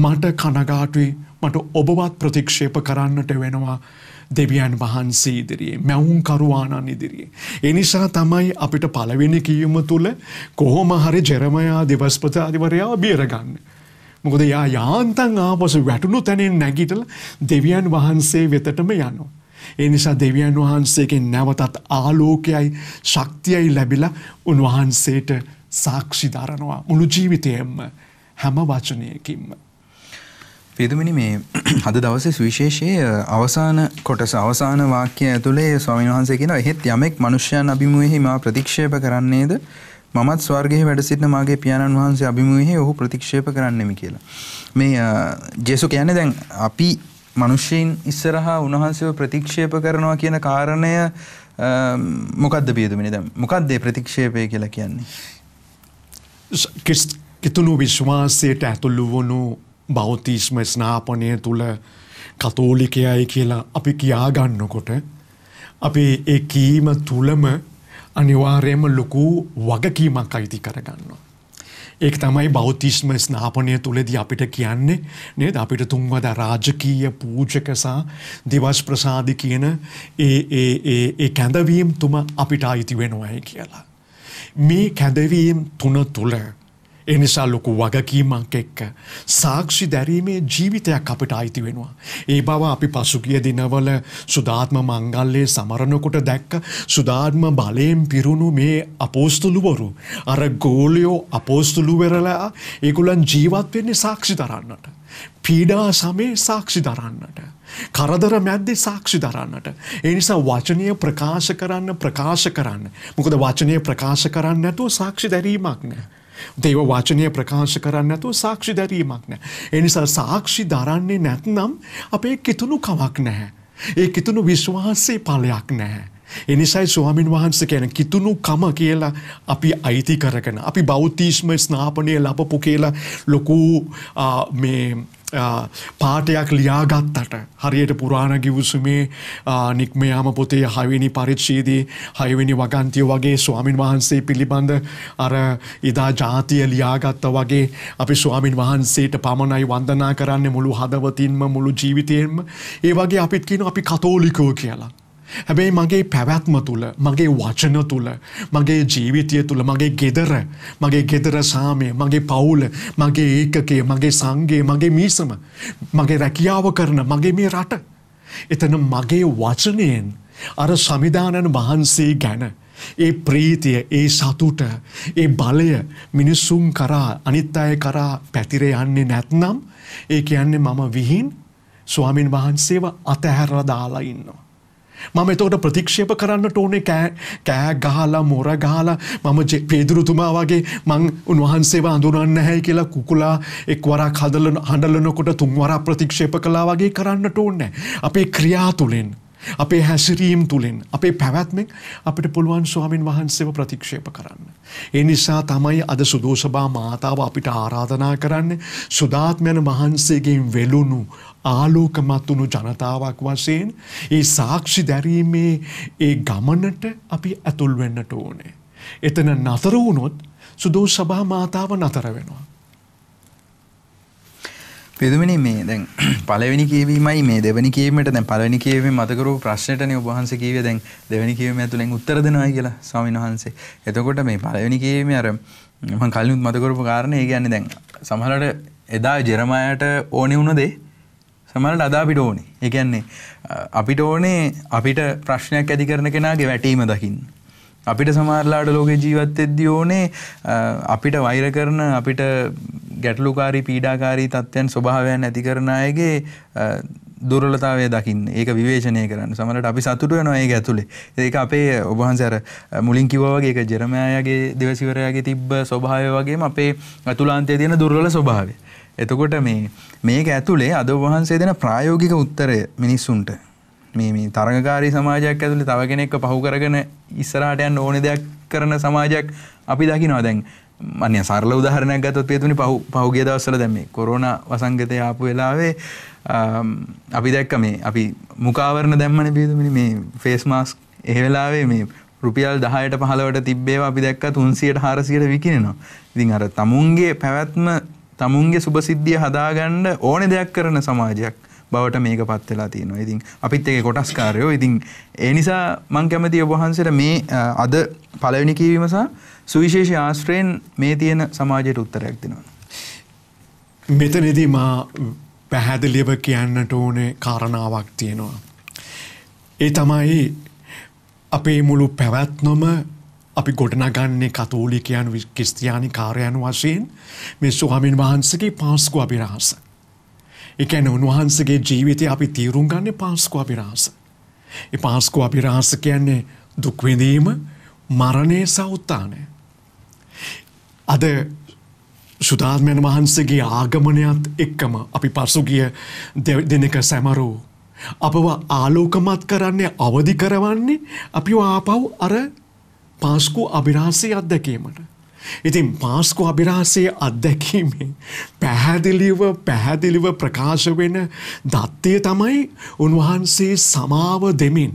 මට කනගාටුයි මට ඔබවත් ප්‍රතික්ෂේප කරන්නට වෙනවා දෙවියන් වහන්සේ ඉදිරියේ මැවුම්කරුවාණන් ඉදිරියේ. එනිසා තමයි අපිට පළවෙනි කියීම තුළ කොහොම හරි ජෙරමයා දෙවස්පතාධිවරයා බියරගන්න. මොකද යා යාන්තන් ආපස වැටුණු තැනෙන් නැගිටල දෙවියන් වහන්සේ වෙතටම යනවා. එනිසා දෙවියන් වහන්සේකෙන් නැවතත් ආලෝකයයි ශක්තියයි ලැබිලා උන්වහන්සේට සාක්ෂි දරනවා මුළු ජීවිතයෙන්ම හැම වචනයකින්ම. පිදුමිනි මේ හද දවසේ සුවිශේෂයේ අවසාන කොටස අවසාන වාක්‍ය ඇතුළේ ස්වාමීන් වහන්සේ කියනවා එහෙත් යමෙක් මනුෂ්‍යයන් අභිමුඛෙහි මා ප්‍රතික්ෂේප කරන්නේද මමත් ස්වර්ගයේ වැඩ සිටින මාගේ පියාණන් වහන්සේ අභිමුඛෙහි ඔහු ප්‍රතික්ෂේප කරන්නෙමි කියලා. මේ ජේසු කියන්නේ දැන් අපි මිනිසෙයින් ඉස්සරහා උන්වහන්සේව ප්‍රතික්ෂේප කරනවා කියන කාරණය මොකද්ද පියදුමිනි දැන් මොකද්ද ප්‍රතික්ෂේපය කියලා කියන්නේ? කිතුණු විශ්වාසයට ඇතුළු වුණු බෞතිස්ම ස්නාපනය තුළ කතෝලිකයයි කියලා අපි කියාගන්නකොට අපි ඒ කීම තුළම අනිවාර්යම ලොකු වගකීමක් අයිති කරගන්නවා. ඒක තමයි බෞතිස්ම ස්නාපනය තුළදී අපිට කියන්නේ නේද අපිට තුන්වද රාජකීය පූජකසා දිවස් ප්‍රසාදි කියන ඒ කැඳවීම් තුම අපිට අයිති වෙනවායි කියලා. මේ කැඳවීම් තුන තුළ එනිසා ලොකු වගකීමක් එක්ක සාක්ෂි දැරීමේ ජීවිතයක් අපට අයිති වෙනවා. ඒ බව අපි පසුගිය දිනවල සුදාත්ම මංගල්ලේ සමරණකොට දැක්ක සුදාත්ම බලයෙන් පිරුණු මේ අපෝස්තුළුවරු අර ගෝලියෝ අපෝස්තුළුවෙරලා ඒගොල්ලන් ජීවත් වෙන්නේ සාක්ෂි දරන්නට. පීඩා සමේ සාක්ෂි දරන්නට. කරදර මැද්දේ සාක්ෂි දරන්නට. ඒ නිසා වචනය ප්‍රකාශ කරන්න ප්‍රකාශ කරන්න. මොකද වචනය ප්‍රකාශ කරන්න නැතුව සාක්ෂි දැරීමක් නෑ. දේව වචනය ප්‍රකාශ කරන්න නැතුව සාක්ෂි දැරීමක් නෑ. එනිසා සාක්ෂි දරන්නේ නැත්නම් අපේ කිතුුණු කවක් නැහැ. ඒ කිතුුණු විශ්වාසේ පලයක් නැහැ. එනිසයි ස්වාමින් වහන්සේ කියන කිතුුණු කම කියලා අපි අයිති කරගෙන. අපි බෞතිෂ්ම ස්නාපනය ලබපු කියලා ලොකු මේ පාටයක් ලියාගත්තට හරියට පුරාණ ගිවසුමේ නික්මයාම පොතේ හයවෙනි පරිච්ෂේදී හයවෙනි වගන්තිය වගේ ස්වාමින් වහන්සේ පිළිබඳ අර ඉදා ජාතිය ලියාගත්ත වගේ අපි ස්වාමින් වහන්සේට පමණයි වන්දනා කරන්න මුළු හදවතින්ම මුළු ජීවිතයෙන්ම ඒ වගේ අපිත් කියන අපි කතෝලිකෝ කියලා. හැබැයි මගේ පැවැත්ම තුළ මගේ වචන තුළ මගේ ජීවිතය තුළ මගේ ගෙදර මගේ ගෙදර සාමය මගේ පවුල මගේ ඒකකේ මගේ සංගේ මගේ මීසම මගේ රැකියාව කරන මගේ මේ රට එතන මගේ වචනයෙන් අර සමිධානන් වහන්සේ ගැන ඒ ප්‍රීතිය ඒ සතුට ඒ බලය මිනිස්සුම් කරා අනිත් අය කරා පැතිර යන්නේ නැත්නම් ඒ කියන්නේ මම විහින් ස්වාමින් වහන්සේව අතහැරලා දාලා ඉන්නවා මම එතකොට ප්‍රතික්ෂේප කරන්නට ඕනේ කෑ කෑ ගහලා මොර ගහලා මම පේදුරුතුමා වගේ මං උන්වහන්සේව අඳුරන්න හැයි කියලා කුකුලා එක්වරක් හදලන හඬලනකොට තුන්වරක් ප්‍රතික්ෂේප කළා වගේ කරන්නට ඕනේ අපේ ක්‍රියා තුලින් අපේ හැසිරීම් තුළින් අපේ පැවැත්මෙන් අපිට පුළුවන් ස්වාමින් වහන්සේව ප්‍රතික්ෂේප කරන්න. ඒ නිසා තමයි අද සුදෝසභා මාතාව අපිට ආරාධනා කරන්න සුදාත්මයන වහන්සේගෙන් වෙලුණු ආලෝකමත් වුණු ජනතාවක් වශයෙන් ඒ සාක්ෂි දැරීමේ ඒ ගමනට අපි ඇතුල් වෙන්නට ඕනේ. එතන නතර වුණොත් සුදෝස් සභා මාතාව නතර වෙනවා. පිදුමිනි මේ දැන් පළවෙනි කියවීමයි මේ දෙවැනි කියවීමට දැන් පළවෙනි කියවීම මතකරු ප්‍රශ්නෙටනේ ඔබ වහන්සේ කියවේ දැන් දෙවැනි කියවීම ඇතුලෙන් උත්තර දෙනවා කියලා ස්වාමීන් වහන්සේ. එතකොට මේ පළවෙනි කියවීම අර මම කලින් මතකරුපු කාරණේ ඒ කියන්නේ දැන් සමහරවිට එදා ජෙරමයාට ඕනේ වුණ දේ සමට අදාපිට ඕනේ එකන්නේ අපිට ඕනේ අපිට ප්‍රශ්නයක් ඇති කරන කෙනගේ වැටීම දකිින්. අපිට සමාරලාට ලෝක ජීවත් එද්දි ඕනේ අපිට වෛර කරන අපිට ගැටලුකාරී පීඩාකාරී තත්ත්වයන් ස්වභාවයන් ඇති කරන අයගේ දුරලතාවය දකින්න ඒක විවේශනය කරන්න සමට අපි සතුටුව නොඒ ඇතුළේ ඒක අපේ ඔබහන්සර මුලින් කිවගේ එක ජෙරමයාගේ දෙවසිවරයාගේ තිබ්බ ස්වභාවය වගේ අපේ ඇතුලාන්තය තියෙන දුර්වල ස්වභාවය එතකොට මේ මේක ඇතුළේ අද වහන්සේ දෙන ප්‍රායෝගික උත්තරය මිනිස්සුන්ට මේ මේ තරගකාරී සමාජයක් ඇතුළේ තව කෙනෙක්ව පහු කරගෙන ඉස්සරහට යන්න ඕනේ දෙයක් කරන සමාජයක් අපි දකිනවා දැන් අන්‍ය සරල උදාහරණයක් ගත්තොත් පියතුනි පහු පහුගිය දවස්වල දැන් මේ කොරෝනා වසංගතය ආපු වෙලාවේ අපි දැක්ක මේ අපි මුඛාවරණ දැම්මනේ පියතුමනි මේ ෆේස් මාස්ක් ඒ වෙලාවේ මේ රුපියල් දහයට පහලවට තිබ්බේවා අපි දැක්ක තුන්සියට හාරසියට විකිනෙනවා. ඉතින් අර තමුන්ගේ පැවැත්ම තමුන්ගේ සුභසිද්ධිය හදාගන්න ඕන දෙයක් කරන සමාජයක් බවට මේක පත් වෙලා තියෙනවා. ඉතින් අපිත් ඒකේ කොටස්කාරයෝ. ඉතින් ඒ නිසා මම කැමතියි ඔබ වහන්සේට මේ අද පළවෙනි කීවීම සහ සුවිශේෂී ආශ්‍රයෙන් මේ තියෙන සමාජයට උත්තරයක් දෙනවා. මෙතනදී මා පැහැදිලිව කියන්නට ඕනේ කාරණාවක් තියෙනවා. ඒ තමයි අපේ මුළු පැවැත්නොම අපි ගොඩනගන්නේ කතෝලිකයන් කිස්තියානි කාරයන් වශයෙන් මේ ස්වාමීන් වහන්සගේ පාස්කු අභිරහස. එකැන උන්වහන්සගේ ජීවිතය අපි තීරුම් ගන්න පාස්කු අභිරහස. එ පාස්කු අභිරහස කියන්නේ දුක්විඳීම මරණය සෞත්තානය. අද සුදාත්මයන් වහන්සේගේ ආගමනයත් එක්කම අපි පසුගිය දෙනක සැමරෝ. අපව ආලෝකමත් කරන්නේ අවධි කරවන්නේ අපි ආපව් අර පාස්කු අභිරාසය අත්දැකීමට. ඉතින් පාස්කු අභිරාසය අත්දැකීමේ පැහැදිලිව පැහැදිලිව ප්‍රකාශ වෙන දත්තිය තමයි උන්වහන්සේ සමාව දෙමින්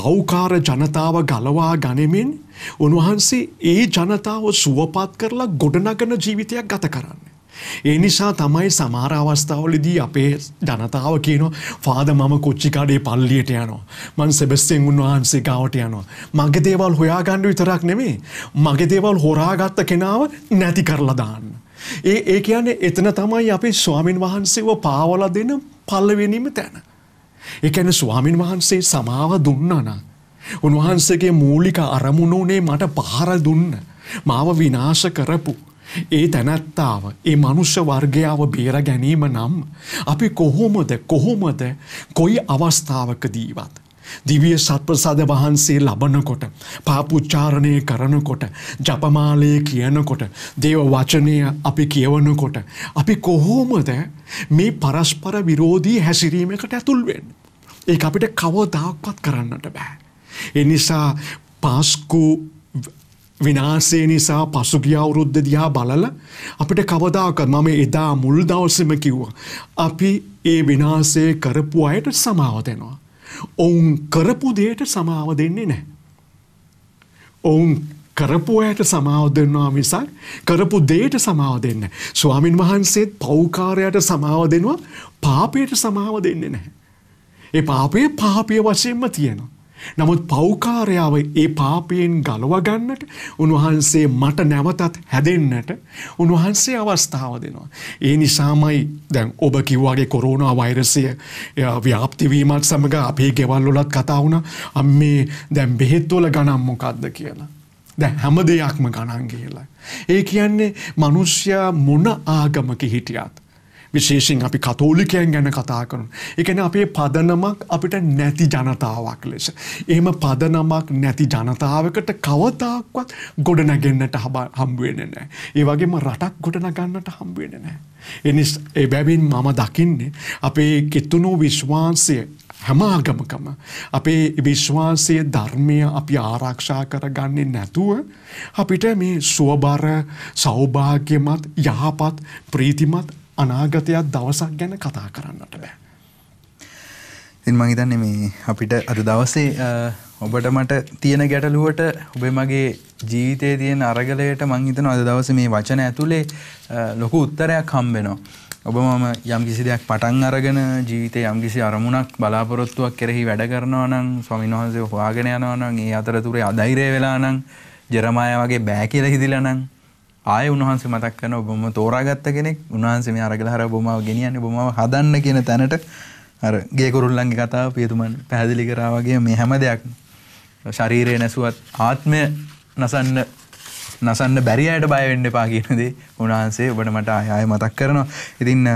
පෞකාර ජනතාව ගලවා ගනිමින් උන්වහන්සේ ඒ ජනතාව සුවපත් කරලා ගොඩනගන ජීවිතයක් ගත කරන්න. ඒ නිසා තමයි සමහර අවස්ථාවලදී අපේ ජනතාව කියනවා ෆාද මම කොච්චි කඩේ පල්ලියට යනවා. මං සෙබස්තියන් උන්වහන්සේ ගාවට යනවා. මගේ දේවල් හොයාගන්න විතරක් නෙමෙයි. මගේ දේවල් හොරාගත්ත කෙනාව නැති කරලා දාන්න. ඒ ඒ කියන්නේ එතන තමයි අපේ ස්වාමින් වහන්සේව පාවලා දෙන පල්ලවෙනීම තැන. ඒ කියන්නේ ස්වාමින් වහන්සේ සමාව දුන්නා නම් උන්වහන්සේගේ මූලික අරමුණ උනේ මට පහර දුන්න. මාව විනාශ කරපු ඒ තැනැත්තාව ඒ මනුෂ්‍ය වර්ගයාව බේර ගැනීම නම් අපි කොහොමද කොහොමද කොයි අවස්ථාවකදීවත්. දිවිය සත්ප්‍රසාද වහන්සේ ලබනකොට පාපුච්චාරණය කරනකොට ජපමාලය කියනකොට දේව වචනය අපි කියවනකොට අපි කොහොමද මේ පරස්පර විරෝධී හැසිරීමකට ඇතුල්වෙන්. ඒ අපිට කවදාක්වත් කරන්නට බෑ. එනිසා පාස්කු විනාසේ නිසා පසුගිය අවුරුද්ද දිහා බලල අපිට කවදාකත් මම එදා මුල් දවසම කිව්වා. අපි ඒ විනාසේ කරපු අයට සමාව දෙනවා. ඔවුන් කරපු දෙයට සමාව දෙන්නේ නෑ. ඔවුන් කරපු අයට සමාව දෙන්නවා මිසක් කරපු දෙයට සමාව දෙන්න. ස්වාමින් වහන්සේත් පෞකාරයට සමාව දෙනවා පාපයට සමාව දෙන්නේ නැහැ. ඒ පාපය පාපය වශයෙන්ම තියෙනවා. නමුත් පෞකාරයාව ඒ පාපයෙන් ගලවගන්නට උන්වහන්සේ මට නැවතත් හැදෙන්නට උන්වහන්සේ අවස්ථාව දෙනවා. ඒ නිසාමයි දැන් ඔබ කිව්වාගේ කොරෝනා වෛරසය ව්‍යාප්තිවීමත් සමඟ අපේ ගෙවල්ලොලත් කතා වුණ අම්මේ දැන් බෙහෙත්වල ගනම් මොකක්ද කියලා. දැ හැම දෙයක්ම ගණන් කියලා. ඒ කියන්නේ මනුෂ්‍යයා මොන ආගමක හිටියත්. විශේෂයෙන් අපි කතෝලිකයන් ගැන කතා කරන. එකන අපේ පදනමක් අපිට නැති ජනතාවක් ලෙස. ඒම පදනමක් නැති ජනතාවකට කවතාක්වත් ගොඩනැගෙන්න්නට හම්බුවෙන නෑ. ඒවගේම රටක් ගොඩනගන්නට හම්බුවෙන නෑ. එනිස් ඒ බැවින් මම දකින්නේ අපේ කෙතුුණු විශ්වාන්සය හැමාගමකම අපේ විශ්වාසය ධර්මය අපි ආරක්ෂා කරගන්නේ නැතුව අපිට මේ සුවබර සෞභාග්‍යමත් යහපත් ප්‍රීතිමත් අනාගතයක් දවසක් ගැන කතා කරන්නට බෑ. ඉතින් මං හිතන්නේ මේ අපිට අද දවසේ ඔබට මට තියෙන ගැටලුවට ඔබේ මගේ ජීවිතයේ තියෙන අරගලයට මං හිතනවා අද දවසේ මේ වචන ඇතුලේ ලොකු උත්තරයක් හම්බෙනවා. ඔබ මම යම් කිසි දෙයක් පටන් අරගෙන ජීවිතය යම් කිසි අරමුණක් බලාපොරොත්තුවක් කෙරෙහි වැඩ කරනවා නම් ස්වාමීන් වහන්සේ හොයාගෙන යනවා නම් ඒ අතරතුරේ අධෛර්ය වෙලා නම් ජෙරමාය වගේ බෑ කියලා හිතිලා නම් ආය උන්වහන්සේ මතක් කරන ඔබම තෝරාගත්ත කෙනෙක් උන්වහන්සේ මේ අරගල හර බොමාව ගෙනියන්නේ බොමාව හදන්න කියන තැනට අර ගේ කුරුල්ලන්ගේ කතාව පියතුමන් පැහැදිලි කරා වගේ මේ හැම දෙයක් ශරීරය නැසුවත් ආත්මය නසන්න නසන්න බැරි අයට බය වෙන්න එපා කියන දේ උන්වහන්සේ ඔබට මට ආයෙ මතක් කරනවා. ඉතින්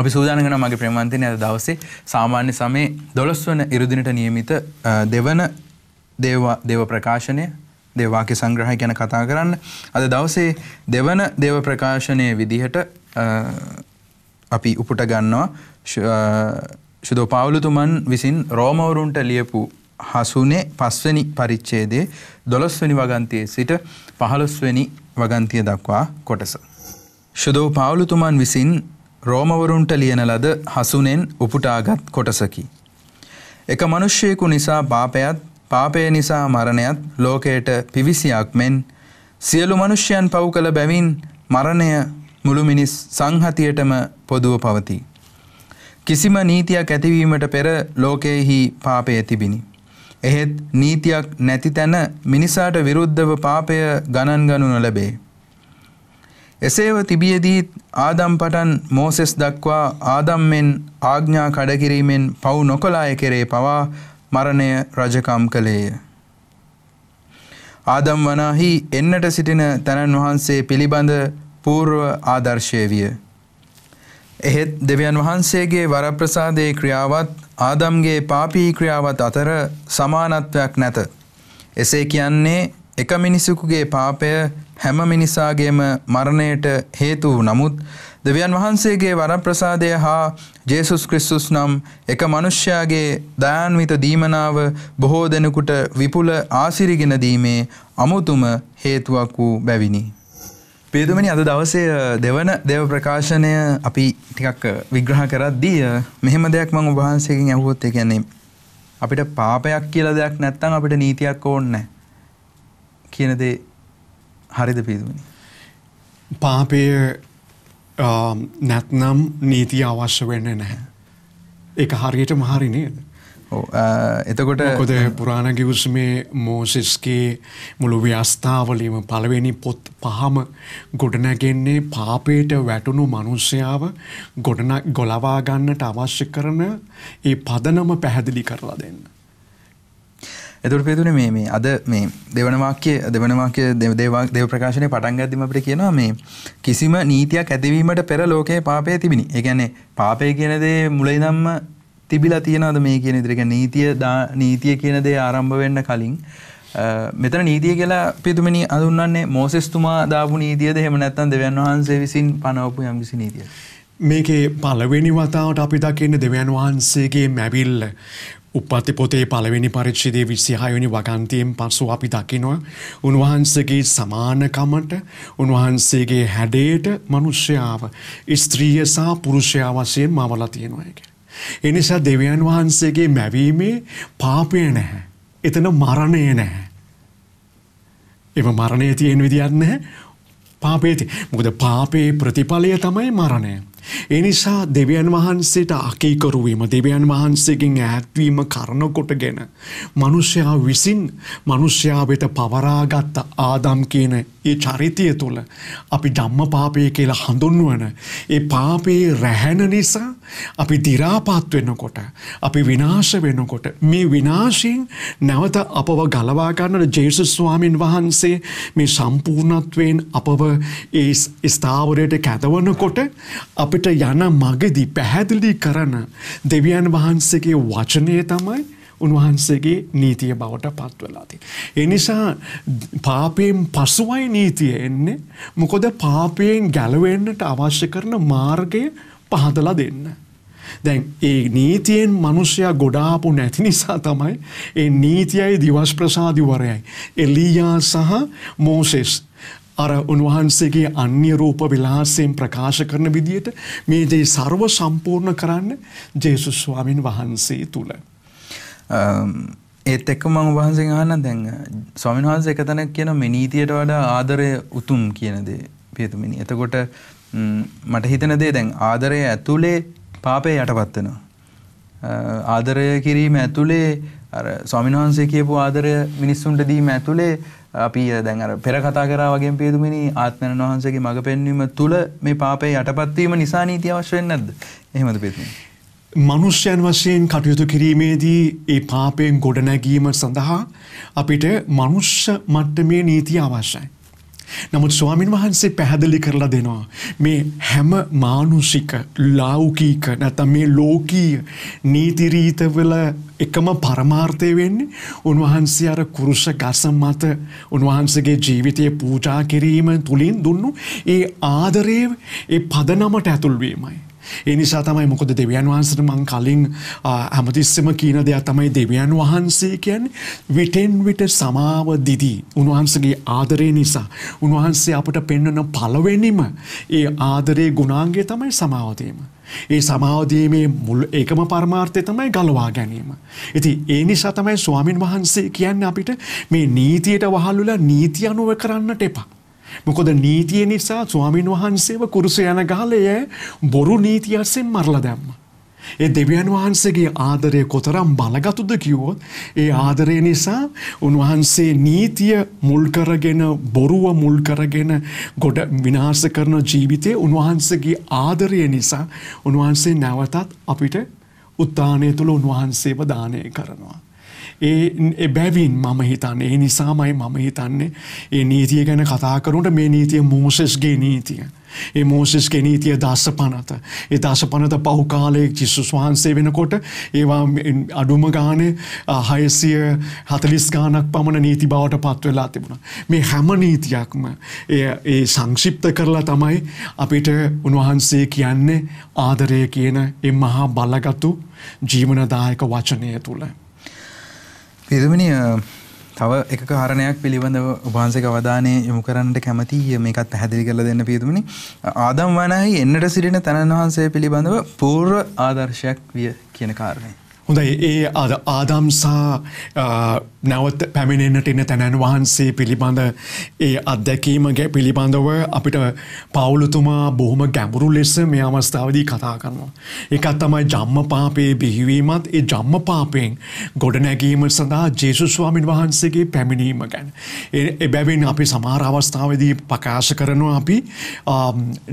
අපි සූදානම් කරනවා මගේ ප්‍රේමවන්තනේ අද දවසේ සාමාන්‍ය සමයේ 12 වන ඉරුදිනට නියමිත දෙවන දේව දේව ප්‍රකාශනය දේවාක්‍ය සංග්‍රහය ගැන කතා කරන්න. අද දවසේ දෙවන දේව ප්‍රකාශනය විදිහට අපි උපුට ගන්නවා ශුදෝ පාවුලුතුමන් විසින් රෝමවරුන්ට ලියපු හසුනේ පස්වැනි පරිච්ඡේදයේ දොළොස්වැනි වගන්තියේ සිට පහළොස්වැනි වගන්තිය දක්වා කොටස. ශුදෝ පාවුලුතුමන් විසින් රෝමවරුන්ට ලියන ලද හසුනෙන් උපුටාගත් කොටසකි. එක මිනිස්සෙකු නිසා පාපයත් පාපය නිසා මරණයත් ලෝකයට පිවිසියක් මෙන් සියලු මනුෂ්‍යයන් පව් කළ බැවින් මරණය මුළු මිනිස් සංහතියටම පොදුව පවතී. කිසිම නීතියක් ඇතිවීමට පෙර ලෝකයෙහි පාපය තිබිණි. එහෙත් නීතියක් නැති තැන මිනිසාට විරුද්ධව පාපය ගණන් ගනු නොලැබේ. එසේව තිබියදීත් ආදම් පටන් මෝසෙස් දක්වා ආදම්මෙන් ආඥා කඩකිරීමෙන් පව් නොකලාය කෙරේ පවා මරණය රජකම් කළේය. ආදම් වනාහි එන්නට සිටින තනන් වහන්සේ පිළිබඳ పూర్ව ආදර්ශය විය. එහෙත් දෙවියන් වහන්සේගේ වරප්‍රසාදයේ ක්‍රියාවත් ආදම්ගේ පාපී ක්‍රියාවත් අතර සමානත්වයක් නැත. එසේ කියන්නේ එක මිනිසෙකුගේ පාපය හැම මිනිසාගේම මරණයට හේතු වූ නමුත් දෙවියන් වහන්සේගේ වරප්‍රසාදය හා ජේසුස් ක්‍රිස්තුස් නම් එක මිනිසයාගේ දයාන්විත දීමනාව බොහෝ දෙනෙකුට විපුල ආසිරිගෙන දීමේ අමුතුම හේතුවක් වූ බැවිනි. පියතුමනි අද දවසේ දෙවන දේව ප්‍රකාශනය අපි ටිකක් විග්‍රහ කරද්දී මෙහෙම දෙයක් මම ඔබ වහන්සේගෙන් අහුවොත් ඒ කියන්නේ අපිට පාපයක් කියලා දෙයක් නැත්නම් අපිට නීතියක් ඕනේ නැහැ කියන දේ හරිද පිදුවනි. පාපය නැත්නම් නීතිය අවශ්‍ය වෙන්න නැහැ. එක හරියට මහරි නේද. එතකොට කොද පුරාණ ගිවසමේ මෝසිස්ගේ මුළු ව්‍යස්ථාවලීම පළවෙනි පොත් පහම ගොඩනැගෙන්නේ පාපේට වැටුණු මනුෂ්‍යාව ගොඩන ගොලවාගන්නට අවශ්‍ය කරන ඒ පදනම පැහැදිලි කරලා දෙන්න. එතුර පේතුන මේ මේ අද මේ දෙවනවාක්‍ය දෙවනවාක්‍ය දෙව ප්‍රකාශනය පටන්ගදදිම අපට කියනවා මේ කිසිම නීතියක් ඇතිවීමට පෙර ලෝකයේ පාපය තිබිණි එකන්නේ පාපය කියනදේ මුලයි දම්ම තිබිලා තියෙනද මේ කියන ඉදිරික නීතිය නීතිය කියනදේ ආරම්භ වෙන්න කලින් මෙතන නීතිය කියලා පිතුමනි අඳුන්න්නේ මෝසෙස්තුමා දාපු නීතියද හෙම නැත්තන් දෙවන් වහන්සේ විසින් පනවපු යම්කිසි නීතිය. මේකේ පලවෙනි වතාවට අපි දකින්න දෙවන් වහන්සේගේ මැවිල්ල උපත්ති පොතේ පළවෙනි පරිච්චිදේ විසිහයුනි වගන්තියෙන් පසු අපි දකිනවා උන්වහන්සගේ සමානකමට උන්වහන්සේගේ හැඩේට මනුෂ්‍යාව ස්ත්‍රීයසා පුරුෂයා වශයෙන් මවලා තියෙනවායක. එනිසා දෙවියන් වහන්සේගේ මැවීමේ පාපය නැහැ. එතන මරණය නැහැ. එම මරණය තියෙන විදියන්න පාපේති මොකද පාපේ ප්‍රතිඵලය තමයි මරණය. එනිසා දෙවියන් වහන්සේට අකීකරුවීම දෙවියන් වහන්සේගෙන් ඈත්වීම කරන කොටගෙන මනුෂ්‍යයා විසින් මනුෂ්‍යාවට පවරාගත්ත ආදම් කියන ඒ චරිතය තුළ අපි ධම්ම පාපය කියලා හඳුන්වන ඒ පාපයේ රැහැන නිසා අපි දිරාපත් වෙනකොට අපි විනාශ වෙනකොට මේ විනාශයෙන් නැවත අපව ගලවා ගන්නට ජේසුස් ස්වාමින් වහන්සේ මේ සම්පූර්ණත්වයෙන් අපව ඒ ස්ථාවරයට කැදවනකොට අපිට යන මගදී පැහැදිලි කරන දෙවියන් වහන්සේගේ වචනය තමයි උන්වහන්සේගේ නීතිය බවට පත්වලාති. එනිසා පාපයෙන් පසුවයි නීතිය එන්නේ මොකොද පාපයෙන් ගැලවෙන්නට අවශ්‍ය කරන මාර්ගය පහදලා දෙන්න. දැන් ඒ නීතියෙන් මනුෂ්‍යයා ගොඩාපු නැති නිසා තමයි ඒ නීතියයි දිවස් ප්‍රසාධිවරයයි. එලීයා සහ මෝසෙස් අර උන්වහන්සේගේ අන්‍ය රූප විලාසයෙන් ප්‍රකාශ කරන විදියට මේ දේ සර්ව සම්පූර්ණ කරන්න ජේසුස්වාමින් වහන්සේ තුළ. Um, ඒත් එක්ක මම වහන්සේ අහන්න දැන් ස්වාමීන් වහන්සේ එක තැනක් කියන මේ නීතියට වඩා ආදරය උතුම් කියන දේ පියතුමිනි. එතකොට මට හිතෙන දේ දැන් ආදරය ඇතුලේ පාපේ යටපත් වෙනවා. ආදරය කිරීම ඇතුලේ අර ස්වාමීන් වහන්සේ කියපු ආදරය මිනිස්සුන්ට දීම ඇතුලේ අපි දැන් අර පෙර කතා කරා වගේ පියතුමිනි ආත්මයන් වහන්සේගේ මඟ පෙන්වීම තුල මේ පාපේ යටපත් වීම නිසා නීතිය අවශ්‍ය වෙන්නේ නැද්ද? එහෙමද පියතුමිනි? මනුෂ්‍යයන් වශයෙන් කටයුතු කිරීමේදී ඒ පාපයෙන් ගොඩනැගීම සඳහා අපිට මනුෂ්‍ය මට්ටමේ නීතිය අවශ්‍යයි. නමුත් ස්වාමින් වහන්සේ පැහැදිලි කරලා දෙනවා. මේ හැම මානුෂික ලෞකීක නැතම් මේ ලෝකීය නීතිරීතවල එකම පරමාර්ථය වෙන්නේ උන්වහන්සේ අර කුරුෂ ගස මත උන්වහන්සේගේ ජීවිතය පූජා කිරීම තුළින් දුන්නු ඒ ආදරය ඒ පදනමට ඇතුල්වීමයි. ඒ නිසා තමයි මොකද දෙවියන් වහන්සට මං කලින් හැමතිස්සම කියන දෙයක් තමයි දෙවියන් වහන්සේ කියන් විටෙන් විට සමාව දිදී උන්වහන්සගේ ආදරය නිසා උන්වහන්සේ අපට පෙන්නන පළවෙනිම ඒ ආදරයේ ගුණාන්ගේ තමයි සමාවදීම. ඒ සමාවදීමේ මුල් ඒකම පර්මාර්ථය තමයි ගලවා ගැනීම. ඉති ඒ නිසා තමයි ස්වාමින් වහන්සේ කියන්න අපිට මේ නීතියට වහල්ලුලා නීති අනුව කරන්නට එපා. මොකද නීතිය නිසා ස්වාමීන් වහන්සේව කුරුස යන ගාලය බොරු නීති අස්සෙන් මරලා දැම්මා. ඒ දෙවියන් වහන්සේගේ ආදරය කොතරම් බලගතුද කිව්වොත් ඒ ආදරය නිසා උන්වහන්සේ නීතිය මුල් කරගෙන බොරුව මුල් කරගෙන ගොඩ විනාශ කරන ජීවිතේ උන්වහන්සේගේ ආදරය නිසා උන්වහන්සේ නැවතත් අපිට උත්තානය තුළ උන්වහන්සේව දානය කරනවා. ඒ බැවින් මම හිතන්නේ ඒ නිසාමයි මම හිතන්නේ ඒ නීතිය ගැන කතා කරුන්ට මේ නීතිය මෝසෙස්ගේ නීතිය. ඒ මෝසිස්ගේ නීතිය දස්ස පනත. ඒ දස පනත පහුකාලයෙක් චිස්සුස් වහන්සේ වෙනකොට ඒවා අඩුම ගාන හයසිය හතලිස් ගානක් පමණ නීති බවට පත්වෙලා තිබුණ. මේ හැම නීතියක්ම ඒ සංශිප්ත කරලා තමයි අපිට උන්වහන්සේ කියන්නේ ආදරය කියන එ මහා බලගතු ජීවනදායක වචනය තුළ. පිදුමිනි තව එක කාරණයක් පිළිබඳව උපහන්සේ අවධානය යොමු කරන්නට කැමති මේකත් පැහැදිලි කරල දෙන්න පියතුමනි ආදම් වනහි එන්නට සිටින තැණන් වහන්සේ පිළිබඳව පූර්ව ආදර්ශයක් විය කියන කාරණය. හොඳයි ඒ අද ආදම්සා නැවත් පැමිණෙන්න්නට එන්න තැනැන් වහන්සේ පිළිබඳ ඒ අත්දැකීමගේ පිළිබඳව අපිට පවුලතුමා බොහොම ගැඹුරු ලෙස මේ අවස්ථාවදී කතා කරනවා. එකත් තමයි ජම්ම පාපයේ බිහිවීමත් ඒ ජම්ම පාපයෙන් ගොඩනැගීම සඳහා ජේසුස්වාමින් වහන්සේගේ පැමිණීම ගැන. එබැවින් අපි සමාර අවස්ථාවදී පකාශ කරනවා අපි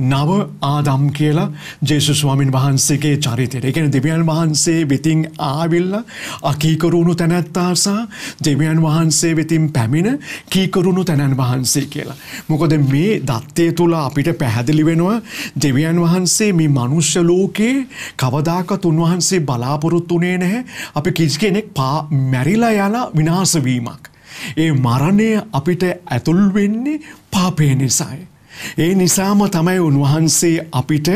නව ආදම් කියලා ජේසුස්වාමින් වහන්සේගේ චරිතයට එකෙන දෙවියන් වහන්සේ විතින් ආවිල්ල අකීකරුණු තැනැත්තාසා දෙවියන් වහන්සේ වෙතින් පැමිණ කීකරුණු තැනැන් වහන්සේ කියලා. මොකද මේ දත්තය තුළ අපිට පැහැදිලි වෙනවා දෙවියන් වහන්සේ මේ මනුෂ්‍ය ලෝකයේ කවදාකත් උන්වහන්සේ බලාපොරොත්තුනේ නැහැ අපි කිසි කෙනෙක් පා මැරිලා යලා විනාශවීමක්. ඒ මරණය අපිට ඇතුල් වෙන්නේ පාපය නිසායි. ඒ නිසාම තමයි උන්වහන්සේ අපිට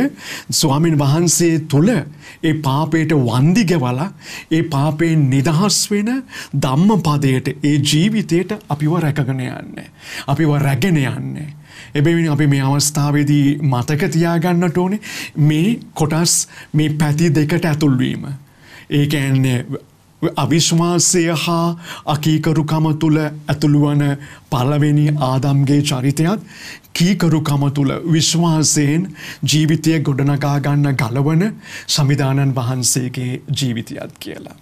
ස්වාමින් වහන්සේ තුළ ඒ පාපයට වන්දිගවල ඒ පාපයෙන් නිදහස් වෙන ධම්ම පදයට ඒ ජීවිතයට අපිව රැකගෙන යන්න. අපිව රැගෙන යන්නේ. එබැවිනි අපි මේ අවස්ථාවේදී මතක තියාගන්නට ඕනේ මේ කොටස් මේ පැති දෙකට ඇතුල්වීම. ඒ කියන්නේ අවිශ්වාසය හා අකීකරුකම තුළ ඇතුළුවන පලවෙනි ආදම්ගේ චරිතයත් කීකරුකම තුළ විශ්වාසයෙන් ජීවිතය ගොඩනගාගන්න ගලවන සමිධානන් වහන්සේගේ ජීවිතයත් කියලා.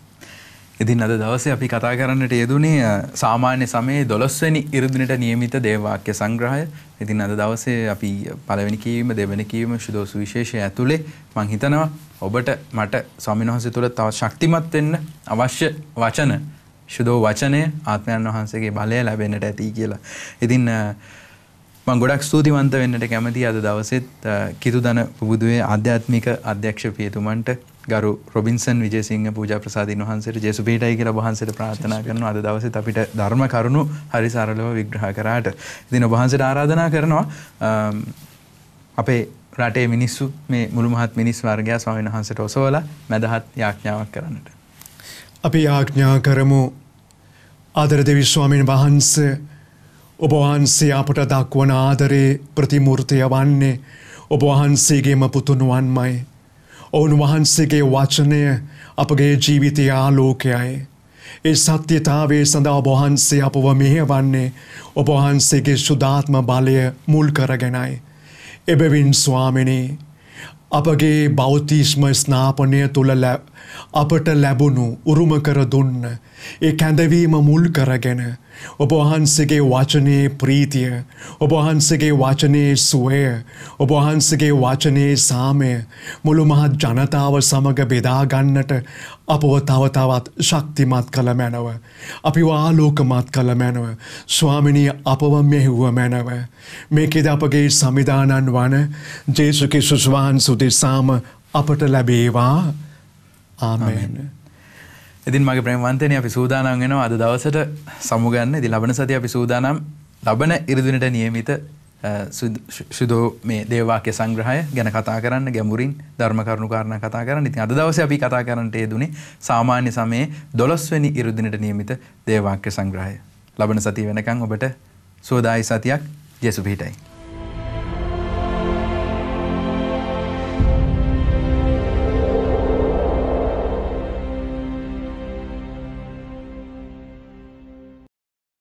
ඉතින් අද දවසේ අපි කතා කරන්නට යෙදුනේ සාමාන්‍ය සමයේ 12 වෙනි ඉරිදිනට નિયમિત දේවවාක්‍ය සංග්‍රහය. ඉතින් අද දවසේ අපි පළවෙනි කීවීම දෙවෙනි කීවීම සුදෝසු විශේෂය ඇතුලේ මම හිතනවා ඔබට මට ස්වාමීන් වහන්සේ තුළ තව ශක්තිමත් වෙන්න අවශ්‍ය වචන සුදෝ වචනය ආත්මයන් වහන්සේගේ බලය ලැබෙන්නට ඇති කියලා. ඉතින් මං ගොඩක් ස්තුතිවන්ත වෙන්නට කැමතියි අද දවසෙත් කිතුදන පුබුදුවේ ආධ්‍යාත්මික අධ්‍යක්ෂ පියතුමන්ට ගරු රොබින්සන් විජේසිංහ පූජා ප්‍රසාදීන් වහන්සේට ජේසුපීටයි කියලා වහන්සේට ප්‍රාර්ථනා කරනවා අද දවසේ අපිට ධර්ම කරුණු හරි සරලව විග්‍රහ කරාට. ඉතින් ඔබ වහන්සේට ආරාධනා කරනවා අපේ රටේ මිනිස්සු මේ මුළු මහත් මිනිස් වර්ගයා ස්වාමීන් වහන්සේට ඔසවලා මැදහත් යාඥාවක් කරන්නට. අපි යාඥා කරමු ආදර දෙවි ස්වාමීන් වහන්සේ ඔබ වහන්සේ අපට දක්වන ආදරේ ප්‍රතිමූර්තිය වන්නේ ඔබ වහන්සේගේම පුතුණුවන්මයි. ඔවුන් වහන්සේගේ වචනය අපගේ ජීවිතය ආලෝකයයි. ඒ සත්‍යතාවේ සඳහා ඔබහන්සේ අපව මෙහෙවන්නේ ඔබහන්සේගේ සුදාත්ම බලය මුල් කරගෙනයි. එබැවින් ස්වාමිනේ අපගේ බෞතිෂ්ම ස්නාපනය තුළ අපට ලැබුණු උරුම කර දුන්න ඒ කැඳවීම මුල් කරගෙන ඔබවහන්සගේ වචනයේ ප්‍රීතිය ඔබවහන්සගේ වචනයේ සුවය ඔබවහන්සගේ වචනයේ සාමය මුළු මහත් ජනතාව සමඟ බෙදාගන්නට අපව තවතවත් ශක්තිමත් කළ මැනව. අපි වාලෝකමත් කළ මැනව. ස්වාමිනී අපව මෙහිව්ව මැනව. මේකෙද අපගේ සමිධානන් වන ජේසුකි සුස්වාන් සුතිසාම අපට ලැබේවා ආමෙන්. ඉතින් මගේ ප්‍රේමන්තනය අපි සූදානම් වෙනවා අද දවසට සමුගන්න ඉති ලබන සති අපි සූදානම් ලබන ඉරිදිනට නියමිත සුදෝ මේ දේවාක්‍ය සංග්‍රහය ගැන කතා කරන්න ගැමුරින් ධර්ම කරුණු කාරණ කතා කරන්න ඉතින් අද දවසේ අපි කතා කරන්නට යෙදුනේ සාමාන්‍ය සමයේ 12 වෙනි ඉරුදිනට නියමිත දේවාක්‍ය සංග්‍රහය. ලබන සතිය වෙනකන් ඔබට සෝදායි සතියක් ජේසු පිහිටයි.